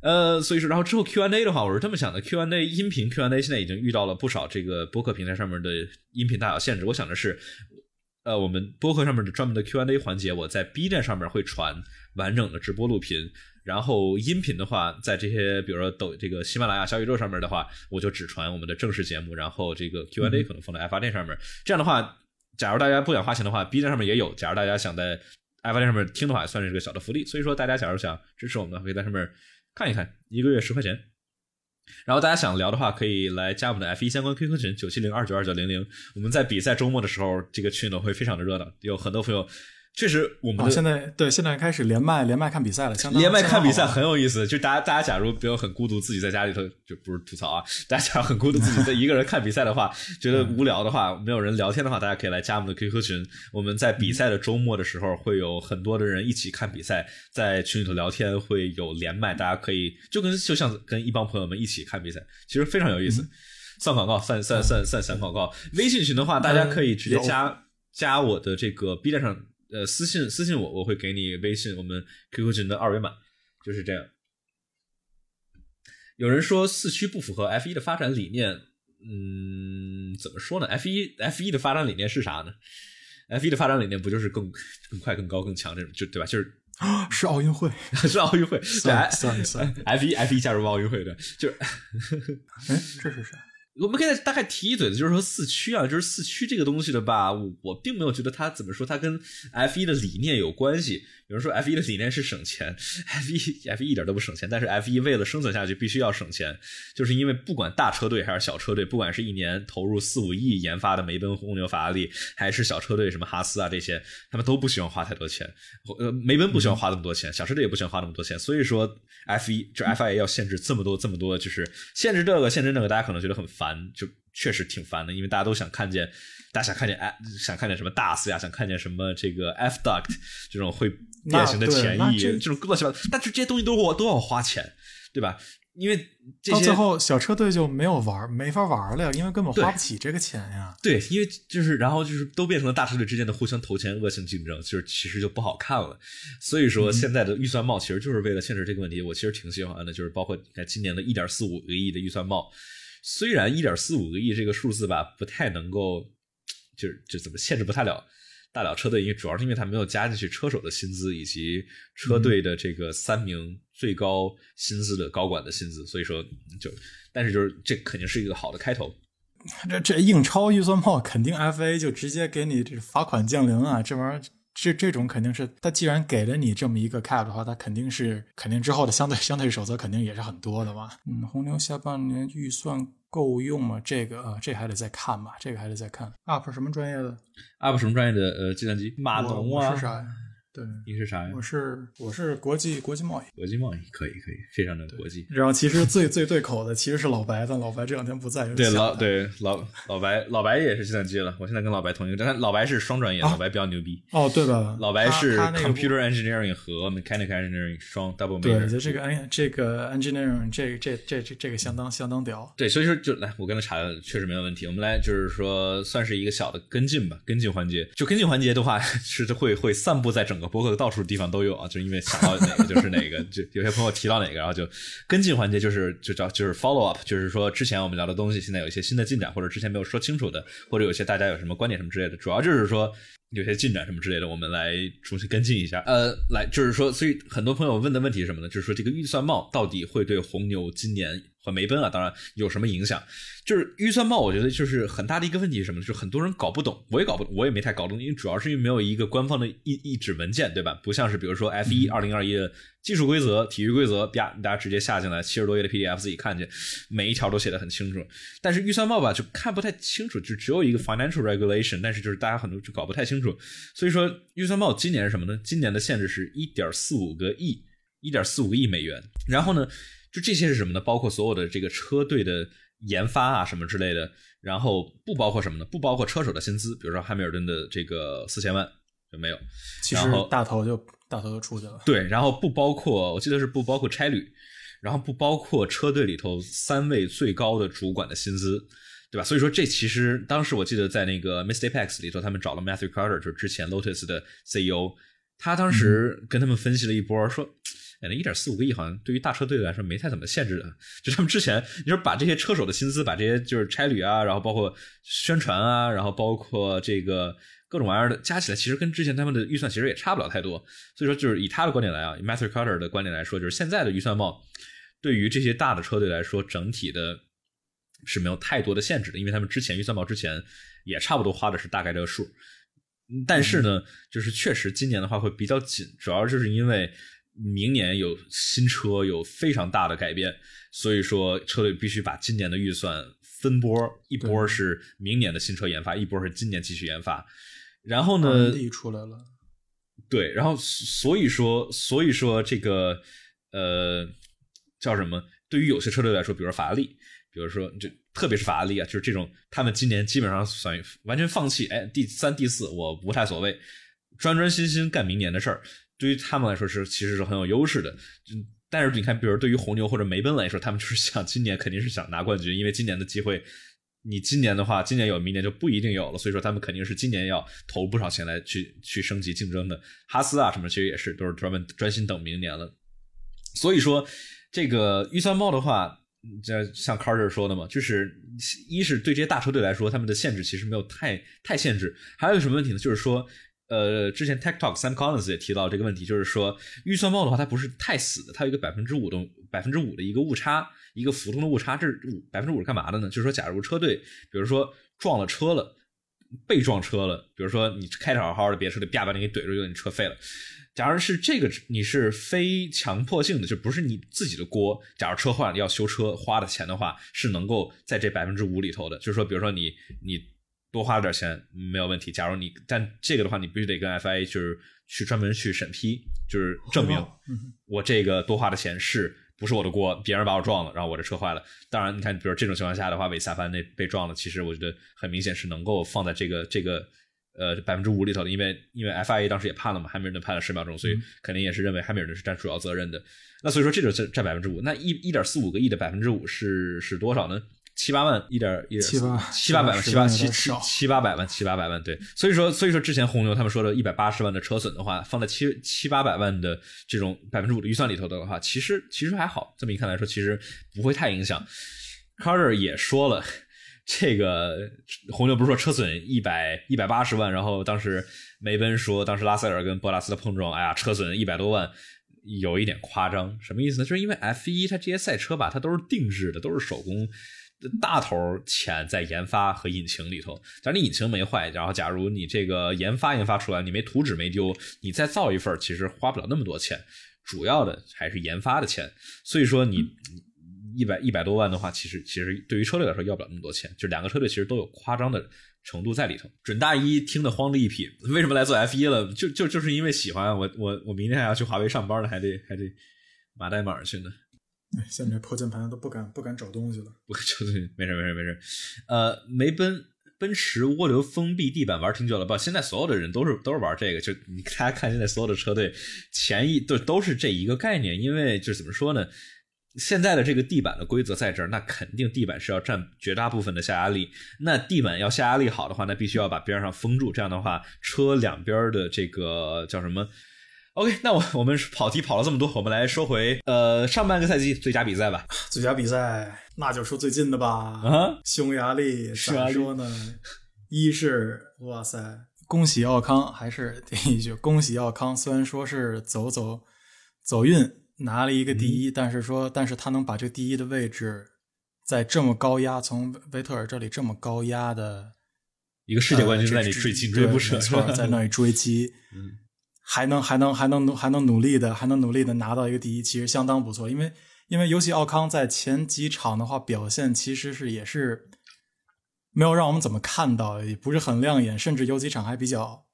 S1: 呃，所以说，然后之后 Q&A 的话，我是这么想的。Q&A 音频，Q&A 现在已经遇到了不少这个播客平台上面的音频大小限制。我想的是，呃，我们播客上面的专门的 Q&A 环节，我在 B 站上面会传完整的直播录屏。然后音频的话，在这些比如说抖这个喜马拉雅小宇宙上面的话，我就只传我们的正式节目。然后这个 Q A 可能放在爱发电上面。这样的话，假如大家不想花钱的话，B 站上面也有。假如大家想在 i 爱发电上面听的话，算是个小的福利。所以说，大家假如想支持我们，可以在上面看一看，一个月十块钱。然后大家想聊的话，可以来加我们的 F1 相关 QQ 群九七零二九二九零零。我们在比赛周末的时候，这个群呢会非常的热闹，有很多朋友。确实，我们现
S2: 在对现在开始连麦连麦看比赛了，连麦看比赛很
S1: 有意思。就大家，大家假如比如很孤独，自己在家里头就不是吐槽啊。大家假如很孤独，自己在一个人看比赛的话，觉得无聊的话，没有人聊天的话，大家可以来加我们的 QQ 群。我们在比赛的周末的时候，会有很多的人一起看比赛，在群里头聊天，会有连麦，大家可以就跟就像跟一帮朋友们一起看比赛，其实非常有意思。算广告，算算算算算广告。微信群的话，大家可以直接加加我的这个 B 站上。呃，私信私信我，我会给你微信、我们 QQ 群的二维码，就是这样。有人说四驱不符合 F1 的发展理念，嗯，怎么说呢？F1 F1 的发展理念是啥呢？F1 的发展理念不就是更更快更高更强这种，就对吧？就是
S2: 是奥运会，是奥运会，对，算算
S1: F1 F1 加入奥运会，对，就是，哎，
S2: 这是啥？我们
S1: 可以大概提一嘴的，就是说四驱啊，就是四驱这个东西的吧，我我并没有觉得它怎么说，它跟 F1 的理念有关系。有人说 F1 的理念是省钱，F1 F1 一点都不省钱，但是 F1 为了生存下去必须要省钱，就是因为不管大车队还是小车队，不管是一年投入四五亿研发的梅奔、红牛、法拉利，还是小车队什么哈斯啊这些，他们都不喜欢花太多钱，呃梅奔不喜欢花那么多钱，小车队也不喜欢花那么多钱，所以说 F1 就 FIA 要限制这么多这么多，就是限制这个限制那个，大家可能觉得很烦。就确实挺烦的，因为大家都想看见，大家想看见哎，想看见什么大 S 呀，想看见什么这个 F duct 这种会变形的前翼，这种各糟，但是这些东西都我都要花钱，对吧？因为这些到最后
S2: 小车队就没有玩，没法玩了呀，因为根本花不起这个钱呀。
S1: 对，因为就是，然后就是都变成了大车队之间的互相投钱恶性竞争，就是其实就不好看了。所以说，现在的预算帽其实就是为了限制这个问题。我其实挺喜欢的，就是包括你看今年的一点四五个亿的预算帽。虽然一点四五个亿这个数字吧，不太能够，就是就怎么限制不太了大了车队，因为主要是因为它没有加进去车手的薪资以及车队的这个三名最高薪资的高管的薪资，所以说就，但是就是这肯定是一个好的开头。
S2: 这这印钞预算帽肯定 F A 就直接给你这罚款降临啊，这玩意儿这这种肯定是，他既然给了你这么一个 cap 的话，他肯定是肯定之后的相对相对守则肯定也是很多的嘛。嗯，红牛下半年预算。够用吗？这个啊，这还得再看吧，这个还得再看。UP 什么专业的
S1: ？UP 什么专业的？呃，计算机码农啊。
S2: 你是啥？我是我是国际国际贸易。国际贸易可以可以，非常的国际。然后其实最最对口的其实是老白，但老白这两天不在。对老
S1: 对老老白老白也是计算机了，我现在跟老白同一个但他老白是双专业，老白比较牛逼。哦，对吧？老白是 computer engineering 和 mechanical engineering 双 double major。对，就这个
S2: e n 这个 engineer 这这这这这个相当相当屌。
S1: 对，所以说就来，我刚才查了，确实没有问题。我们来就是说，算是一个小的跟进吧，跟进环节。就跟进环节的话，是会会散布在整个。博客的到处地方都有啊，就因为想到哪个就是哪个，就有些朋友提到哪个，然后就跟进环节就是就叫就是 follow up，就是说之前我们聊的东西，现在有一些新的进展，或者之前没有说清楚的，或者有些大家有什么观点什么之类的，主要就是说有些进展什么之类的，我们来重新跟进一下。呃，来就是说，所以很多朋友问的问题是什么呢？就是说这个预算帽到底会对红牛今年？和梅奔啊，当然有什么影响？就是预算报，我觉得就是很大的一个问题是什么？就很多人搞不懂，我也搞不懂，我也没太搞懂，因为主要是因为没有一个官方的一一纸文件，对吧？不像是比如说 F 一二零二一的技术规则、体育规则，啪，大家直接下进来七十多页的 PDF 自己看去，每一条都写的很清楚。但是预算报吧，就看不太清楚，就只有一个 financial regulation，但是就是大家很多就搞不太清楚。所以说预算报今年是什么呢？今年的限制是一点四五个亿，一点四五个亿美元。然后呢？就这些是什么呢？包括所有的这个车队的研发啊什么之类的，然后不包括什么呢？不包括车手的薪资，比如说汉密尔顿的这个四千万就没有。其实
S2: 大头就大头就出去了。
S1: 对，然后不包括我记得是不包括差旅，然后不包括车队里头三位最高的主管的薪资，对吧？所以说这其实当时我记得在那个 Mistepax 里头，他们找了 Matthew Carter，就是之前 Lotus 的 CEO，他当时跟他们分析了一波说。反那一点四五个亿，好像对于大车队来说没太怎么限制的。就他们之前，你说把这些车手的薪资，把这些就是差旅啊，然后包括宣传啊，然后包括这个各种玩意儿的加起来，其实跟之前他们的预算其实也差不了太多。所以说，就是以他的观点来啊，Master Carter 的观点来说，就是现在的预算帽对于这些大的车队来说，整体的是没有太多的限制的，因为他们之前预算帽之前也差不多花的是大概这个数。但是呢，就是确实今年的话会比较紧，主要就是因为。明年有新车有非常大的改变，所以说车队必须把今年的预算分拨，一波是明年的新车研发，一波是今年继续研发。然后呢，出来了。对，然后所以说所以说这个呃叫什么？对于有些车队来说，比如说法拉利，比如说就特别是法拉利啊，就是这种他们今年基本上算完全放弃，哎，第三第四我不太所谓，专专心心干明年的事儿。对于他们来说是其实是很有优势的，但是你看，比如对于红牛或者梅奔来说，他们就是想今年肯定是想拿冠军，因为今年的机会，你今年的话，今年有，明年就不一定有了，所以说他们肯定是今年要投不少钱来去去升级竞争的。哈斯啊什么，其实也是都是专门专心等明年了。所以说这个预算帽的话，像 Carter 说的嘛，就是一是对这些大车队来说，他们的限制其实没有太太限制，还有什么问题呢？就是说。呃，之前 Tech Talk Sam Collins 也提到这个问题，就是说预算帽的话，它不是太死的，它有一个百分之五的百分之五的一个误差，一个浮动的误差。这百分之五是干嘛的呢？就是说，假如车队，比如说撞了车了，被撞车了，比如说你开得好好的，别车里啪把你给怼住，就你车废了。假如是这个，你是非强迫性的，就不是你自己的锅。假如车坏了要修车花的钱的话，是能够在这百分之五里头的。就是说，比如说你你。多花了点钱没有问题。假如你，但这个的话，你必须得跟 FIA 就是去专门去审批，就是证明我这个多花的钱是不是我的锅，别人把我撞了，然后我这车坏了。当然，你看，比如这种情况下的话，韦萨潘那被撞了，其实我觉得很明显是能够放在这个这个呃百分之五里头的，因为因为 FIA 当时也判了嘛，汉密尔顿判了十秒钟，所以肯定也是认为汉密尔顿是占主要责任的。那所以说这就是占百分之五，那一一点四五个亿的百分之五是是多少呢？七八万一点一点七八七八百万七八七七七八百万七八百万对，所以说所以说之前红牛他们说的一百八十万的车损的话，放在七七八百万的这种百分之五的预算里头的话，其实其实还好，这么一看来说其实不会太影响。Carter 也说了，这个红牛不是说车损一百一百八十万，然后当时梅奔说当时拉塞尔跟博拉斯的碰撞，哎呀车损一百多万，有一点夸张，什么意思呢？就是因为 F 一它这些赛车吧，它都是定制的，都是手工。大头钱在研发和引擎里头，但你引擎没坏，然后假如你这个研发研发出来，你没图纸没丢，你再造一份其实花不了那么多钱，主要的还是研发的钱。所以说你一百一百多万的话，其实其实对于车队来说要不了那么多钱，就两个车队其实都有夸张的程度在里头。准大一听的慌的一批，为什么来做 F 一了？就就就是因为喜欢我我我明天还要去华为上班呢，还得还得码代码去呢。
S2: 现在破键盘都不敢不敢找东西了，
S1: 不敢找东西，没事没事没事，呃，梅奔奔驰涡流封闭地板玩挺久了，不，现在所有的人都是都是玩这个，就你大家看现在所有的车队前一都都是这一个概念，因为就是怎么说呢，现在的这个地板的规则在这儿，那肯定地板是要占绝大部分的下压力，那地板要下压力好的话，那必须要把边上封住，这样的话车两边的这个叫什么？OK，那我我们跑题跑了这么多，我们来说回呃上
S2: 半个赛季最佳比赛吧。最佳比赛，那就说最近的吧。啊，匈牙利咋说呢？一是哇塞，恭喜奥康，还是第一句，恭喜奥康。虽然说是走走走运拿了一个第一，但是说，但是他能把这个第一的位置在这么高压，从维特尔这里这么高压的一个世界冠军在那里追击，对，没错，在那里追击，嗯。还能还能还能还能努力的，还能努力的拿到一个第一，其实相当不错。因为因为尤其奥康在前几场的话，表现其实是也是没有让我们怎么看到，也不是很亮眼，甚至有几场还比较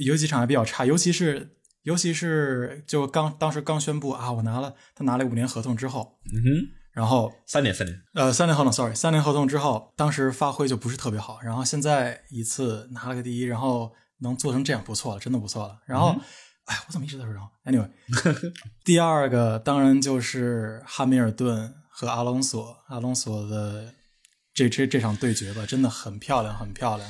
S2: 有几场还比较差。尤其是尤其是就刚当时刚宣布啊，我拿了他拿了五年合同之后，嗯哼，然后三年三年呃三年合同，sorry 三年合同之后，当时发挥就不是特别好，然后现在一次拿了个第一，然后。能做成这样不错了，真的不错了。然后，哎，我怎么一直在说然后？Anyway，第二个当然就是汉密尔顿和阿隆索，阿隆索的这这这场对决吧，真的很漂亮，很漂亮。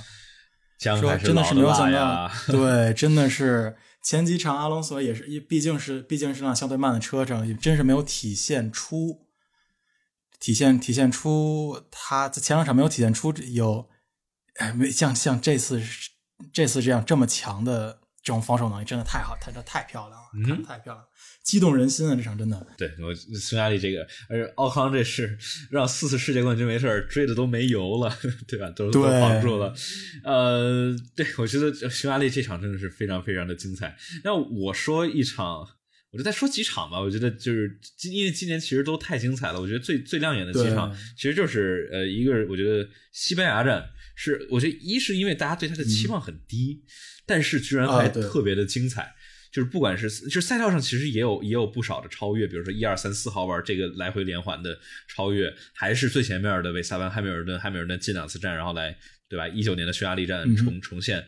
S2: 说真的是没有想到，对，真的是前几场阿隆索也是，毕竟是毕竟是辆相对慢的车，上也真是没有体现出体现体现出他在前两场没有体现出有，没像像这次。这次这样这么强的这种防守能力真的太好，太这太漂亮了，太漂亮，激动人心啊！这场真的，
S1: 对我匈牙利这个，而且奥康这是让四次世界冠军没事儿追的都没油了，对吧？都都防住了，呃，对我觉得匈牙利这场真的是非常非常的精彩。那我说一场，我就再说几场吧。我觉得就是今因为今年其实都太精彩了。我觉得最最亮眼的几场其实就是呃一个，我觉得西班牙站。是，我觉得一是因为大家对他的期望很低，但是居然还特别的精彩。就是不管是就是赛道上，其实也有也有不少的超越，比如说一二三四号弯这个来回连环的超越，还是最前面的维萨班、汉密尔顿、汉密尔顿近两次战，然后来对吧？一九年的匈牙利战重重现，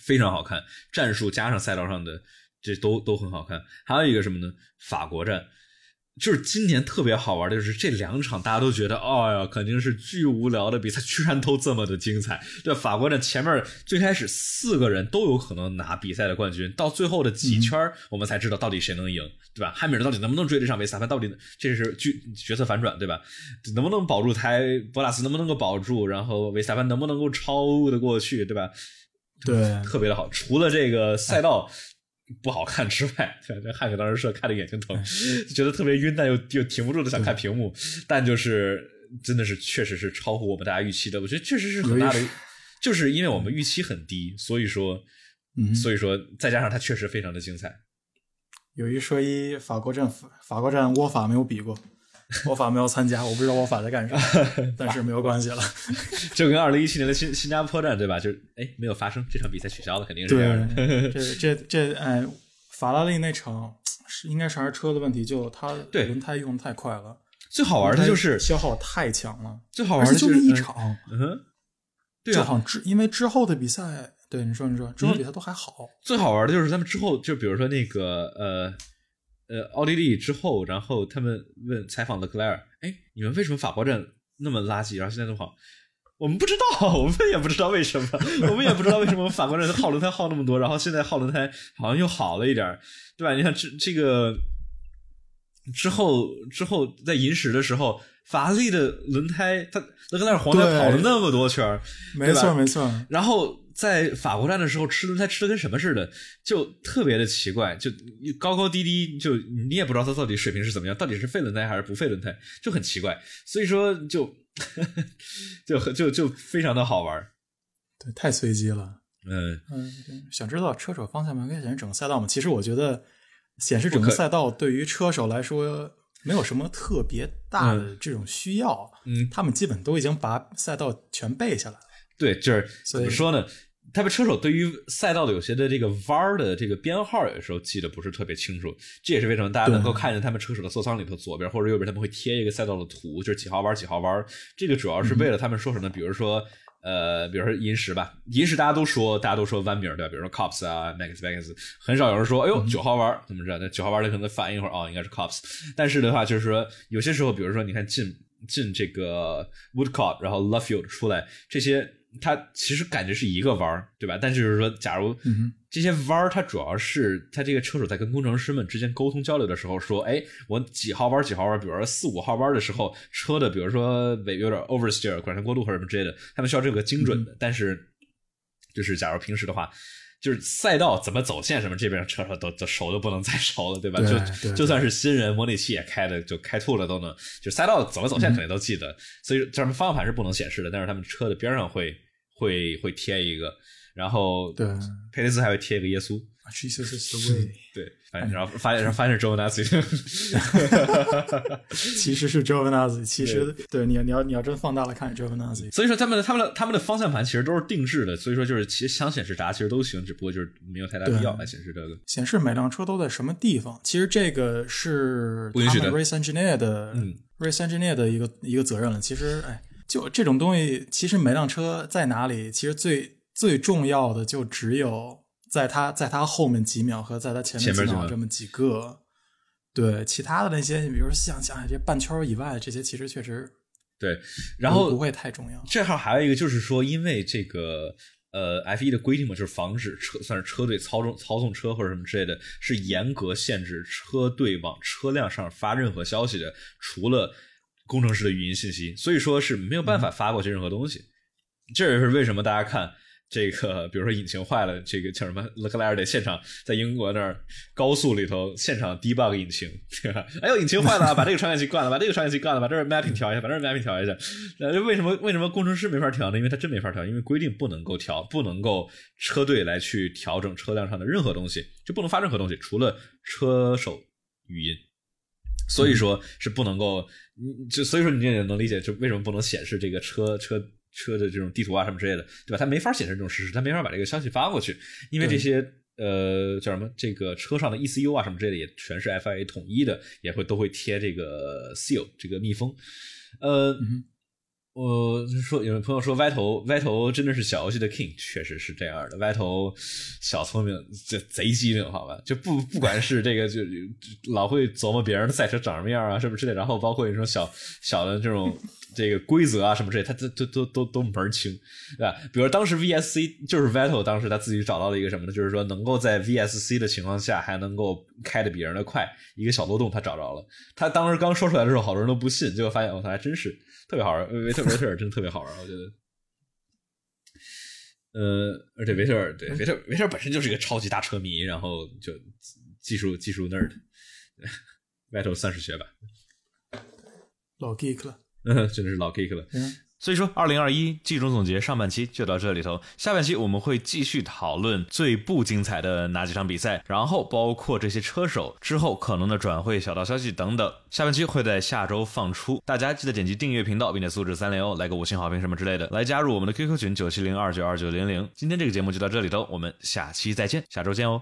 S1: 非常好看，战术加上赛道上的这都都很好看。还有一个什么呢？法国站。就是今年特别好玩的就是这两场，大家都觉得，哎呀，肯定是巨无聊的比赛，居然都这么的精彩。对，法国的前面最开始四个人都有可能拿比赛的冠军，到最后的几圈，我们才知道到底谁能赢，对吧？汉密尔顿到底能不能追得上维斯塔潘？到底这是剧角色反转，对吧？能不能保住胎？博拉斯能不能够保住？然后维斯塔潘能不能够超得过去，对吧？对，特别的好。除了这个赛道。不好看之外，这汉学当时是看的眼睛疼，觉得特别晕，但又又停不住的想看屏幕，但就是真的是确实是超乎我们大家预期的，我觉得确实是很大的，就是因为我们预期很低，所以说，所以说再加上它确实非常的精彩。
S2: 有一说一，法国战法国战，沃法没有比过。我法没有参加，我不知道我法在干啥，但是没有关系了。
S1: 就跟二零一七年的新新加坡站对吧？就是哎，没有发生这场比赛取消了，肯定是这样。的。这
S2: 这这哎，法拉利那场是应该是还是车的问题，就它轮胎用的太快了。最好玩的就是消耗太强了，最好玩的就是一场。嗯，对啊，之因为之后的比赛，对你说，你说之后比赛都还好。
S1: 最好玩的就是咱们之后，就比如说那个呃。呃，奥地利之后，然后他们问采访的克莱尔，哎，你们为什么法国站那么垃圾，然后现在那么好？我们不知道，我们也不知道为什么，我们也不知道为什么法国站耗轮胎耗那么多，然后现在耗轮胎好像又好了一点对吧？你看这这个之后之后在银石的时候，法拉利的轮胎，他勒克莱尔黄胎跑了那么多圈没错没错，然后。在法国站的时候，吃轮胎吃的跟什么似的，就特别的奇怪，就高高低低，就你也不知道它到底水平是怎么样，到底是废轮胎还是不废轮胎，就很奇怪。所以说就
S2: 就就就非常的好玩儿，对，太随机了。嗯嗯，想知道车手方向盘可以显示整个赛道吗？其实我觉得显示整个赛道对于车手来说没有什么特别大的这种需要，嗯，他们基本都已经把赛道全背下来。了。
S1: 对，就是怎么说呢？他们车手对于赛道的有些的这个弯儿的这个编号有时候记得不是特别清楚，这也是为什么大家能够看见他们车手的座舱里头左边或者右边他们会贴一个赛道的图，就是几号弯几号弯。这个主要是为了他们说什么？比如说，呃，比如说银石吧，银石大家都说大家都说弯名儿对吧？比如说 Cops 啊，Max v e x 很少有人说哎呦九号弯怎么着？那九号弯的可能反应一会儿啊，应该是 Cops。但是的话就是说有些时候，比如说你看进进这个 w o o d c o t k 然后 Lovefield 出来这些。它其实感觉是一个弯儿，对吧？但是就是说，假如这些弯儿，它主要是他这个车主在跟工程师们之间沟通交流的时候说，哎，我几号弯几号弯比如说四五号弯的时候，车的比如说有点 oversteer，转向过度或者什么之类的，他们需要这个精准的。但是就是假如平时的话，就是赛道怎么走线什么，这边车手都都熟的不能再熟了，对吧？就就算是新人，模拟器也开的就开吐了都能，就赛道怎么走线肯定都记得。所以这们方向盘是不能显示的，但是他们车的边上会。会会贴一个，然后对，佩雷斯还会贴一个耶稣。
S2: Jesus is the way。对，然后发然后发现是 Jovanazzi，其实是 Jovanazzi，其实对你你要你要真放大了看 Jovanazzi。
S1: 所以说他们的他们的他们的方向盘其实都是定制的，所以说就是其实想显示啥其实都行，只不过就是没有太大必要来显
S2: 示这个。显示每辆车都在什么地方，其实这个是不允许的。race engineer 的，嗯，race engineer 的一个一个责任了。其实哎。就这种东西，其实每辆车在哪里，其实最最重要的就只有在它在它后面几秒和在它前面几秒这么几个。对，其他的那些，你比如说像像这些半圈以外的这些，其实确实
S1: 对，然后不会太重要。这号还有一个就是说，因为这个呃，F 一的规定嘛，就是防止车算是车队操纵操纵车或者什么之类的，是严格限制车队往车辆上发任何消息的，除了。工程师的语音信息，所以说是没有办法发过去任何东西。这也是为什么大家看这个，比如说引擎坏了，这个叫什么 l o g l a r d e 现场在英国那儿高速里头现场 debug 引擎。哎呦，引擎坏了 把这个传感器挂了，把这个传感器挂了，把这 mapping 调一下，把这 mapping 调一下。那为什么为什么工程师没法调呢？因为他真没法调，因为规定不能够调，不能够车队来去调整车辆上的任何东西，就不能发任何东西，除了车手语音。所以说是不能够，嗯，就所以说你也能理解，就为什么不能显示这个车车车的这种地图啊什么之类的，对吧？它没法显示这种事实，它没法把这个消息发过去，因为这些呃叫什么这个车上的 ECU 啊什么之类的也全是 FIA 统一的，也会都会贴这个 seal 这个密封，呃。我说，有朋友说，歪头，歪头真的是小游戏的 king，确实是这样的。歪头小聪明，这贼机灵，好吧？就不不管是这个，就老会琢磨别人的赛车长什么样啊，什么之类。然后包括你说小小的这种这个规则啊，什么之类，他都都都都都门清，对吧？比如当时 V S C 就是歪头，当时他自己找到了一个什么呢？就是说能够在 V S C 的情况下还能够开的比人的快，一个小漏洞他找着了。他当时刚说出来的时候，好多人都不信，结果发现，我操，还真是。特别好玩，维特维特尔真的特别好玩，我觉得。呃，而且维特尔对维特维特本身就是一个超级大车迷，然后就技术技术 nerd，外 头算是学霸，
S2: 老 geek 了，
S1: 嗯，真的是老 geek 了。所以说，二零二一季中总结上半期就到这里头，下半期我们会继续讨论最不精彩的哪几场比赛，然后包括这些车手之后可能的转会小道消息等等。下半期会在下周放出，大家记得点击订阅频道，并且素质三连哦，来个五星好评什么之类的，来加入我们的 QQ 群九七零二九二九零零。今天这个节目就到这里头，我们下期再见，下周见哦。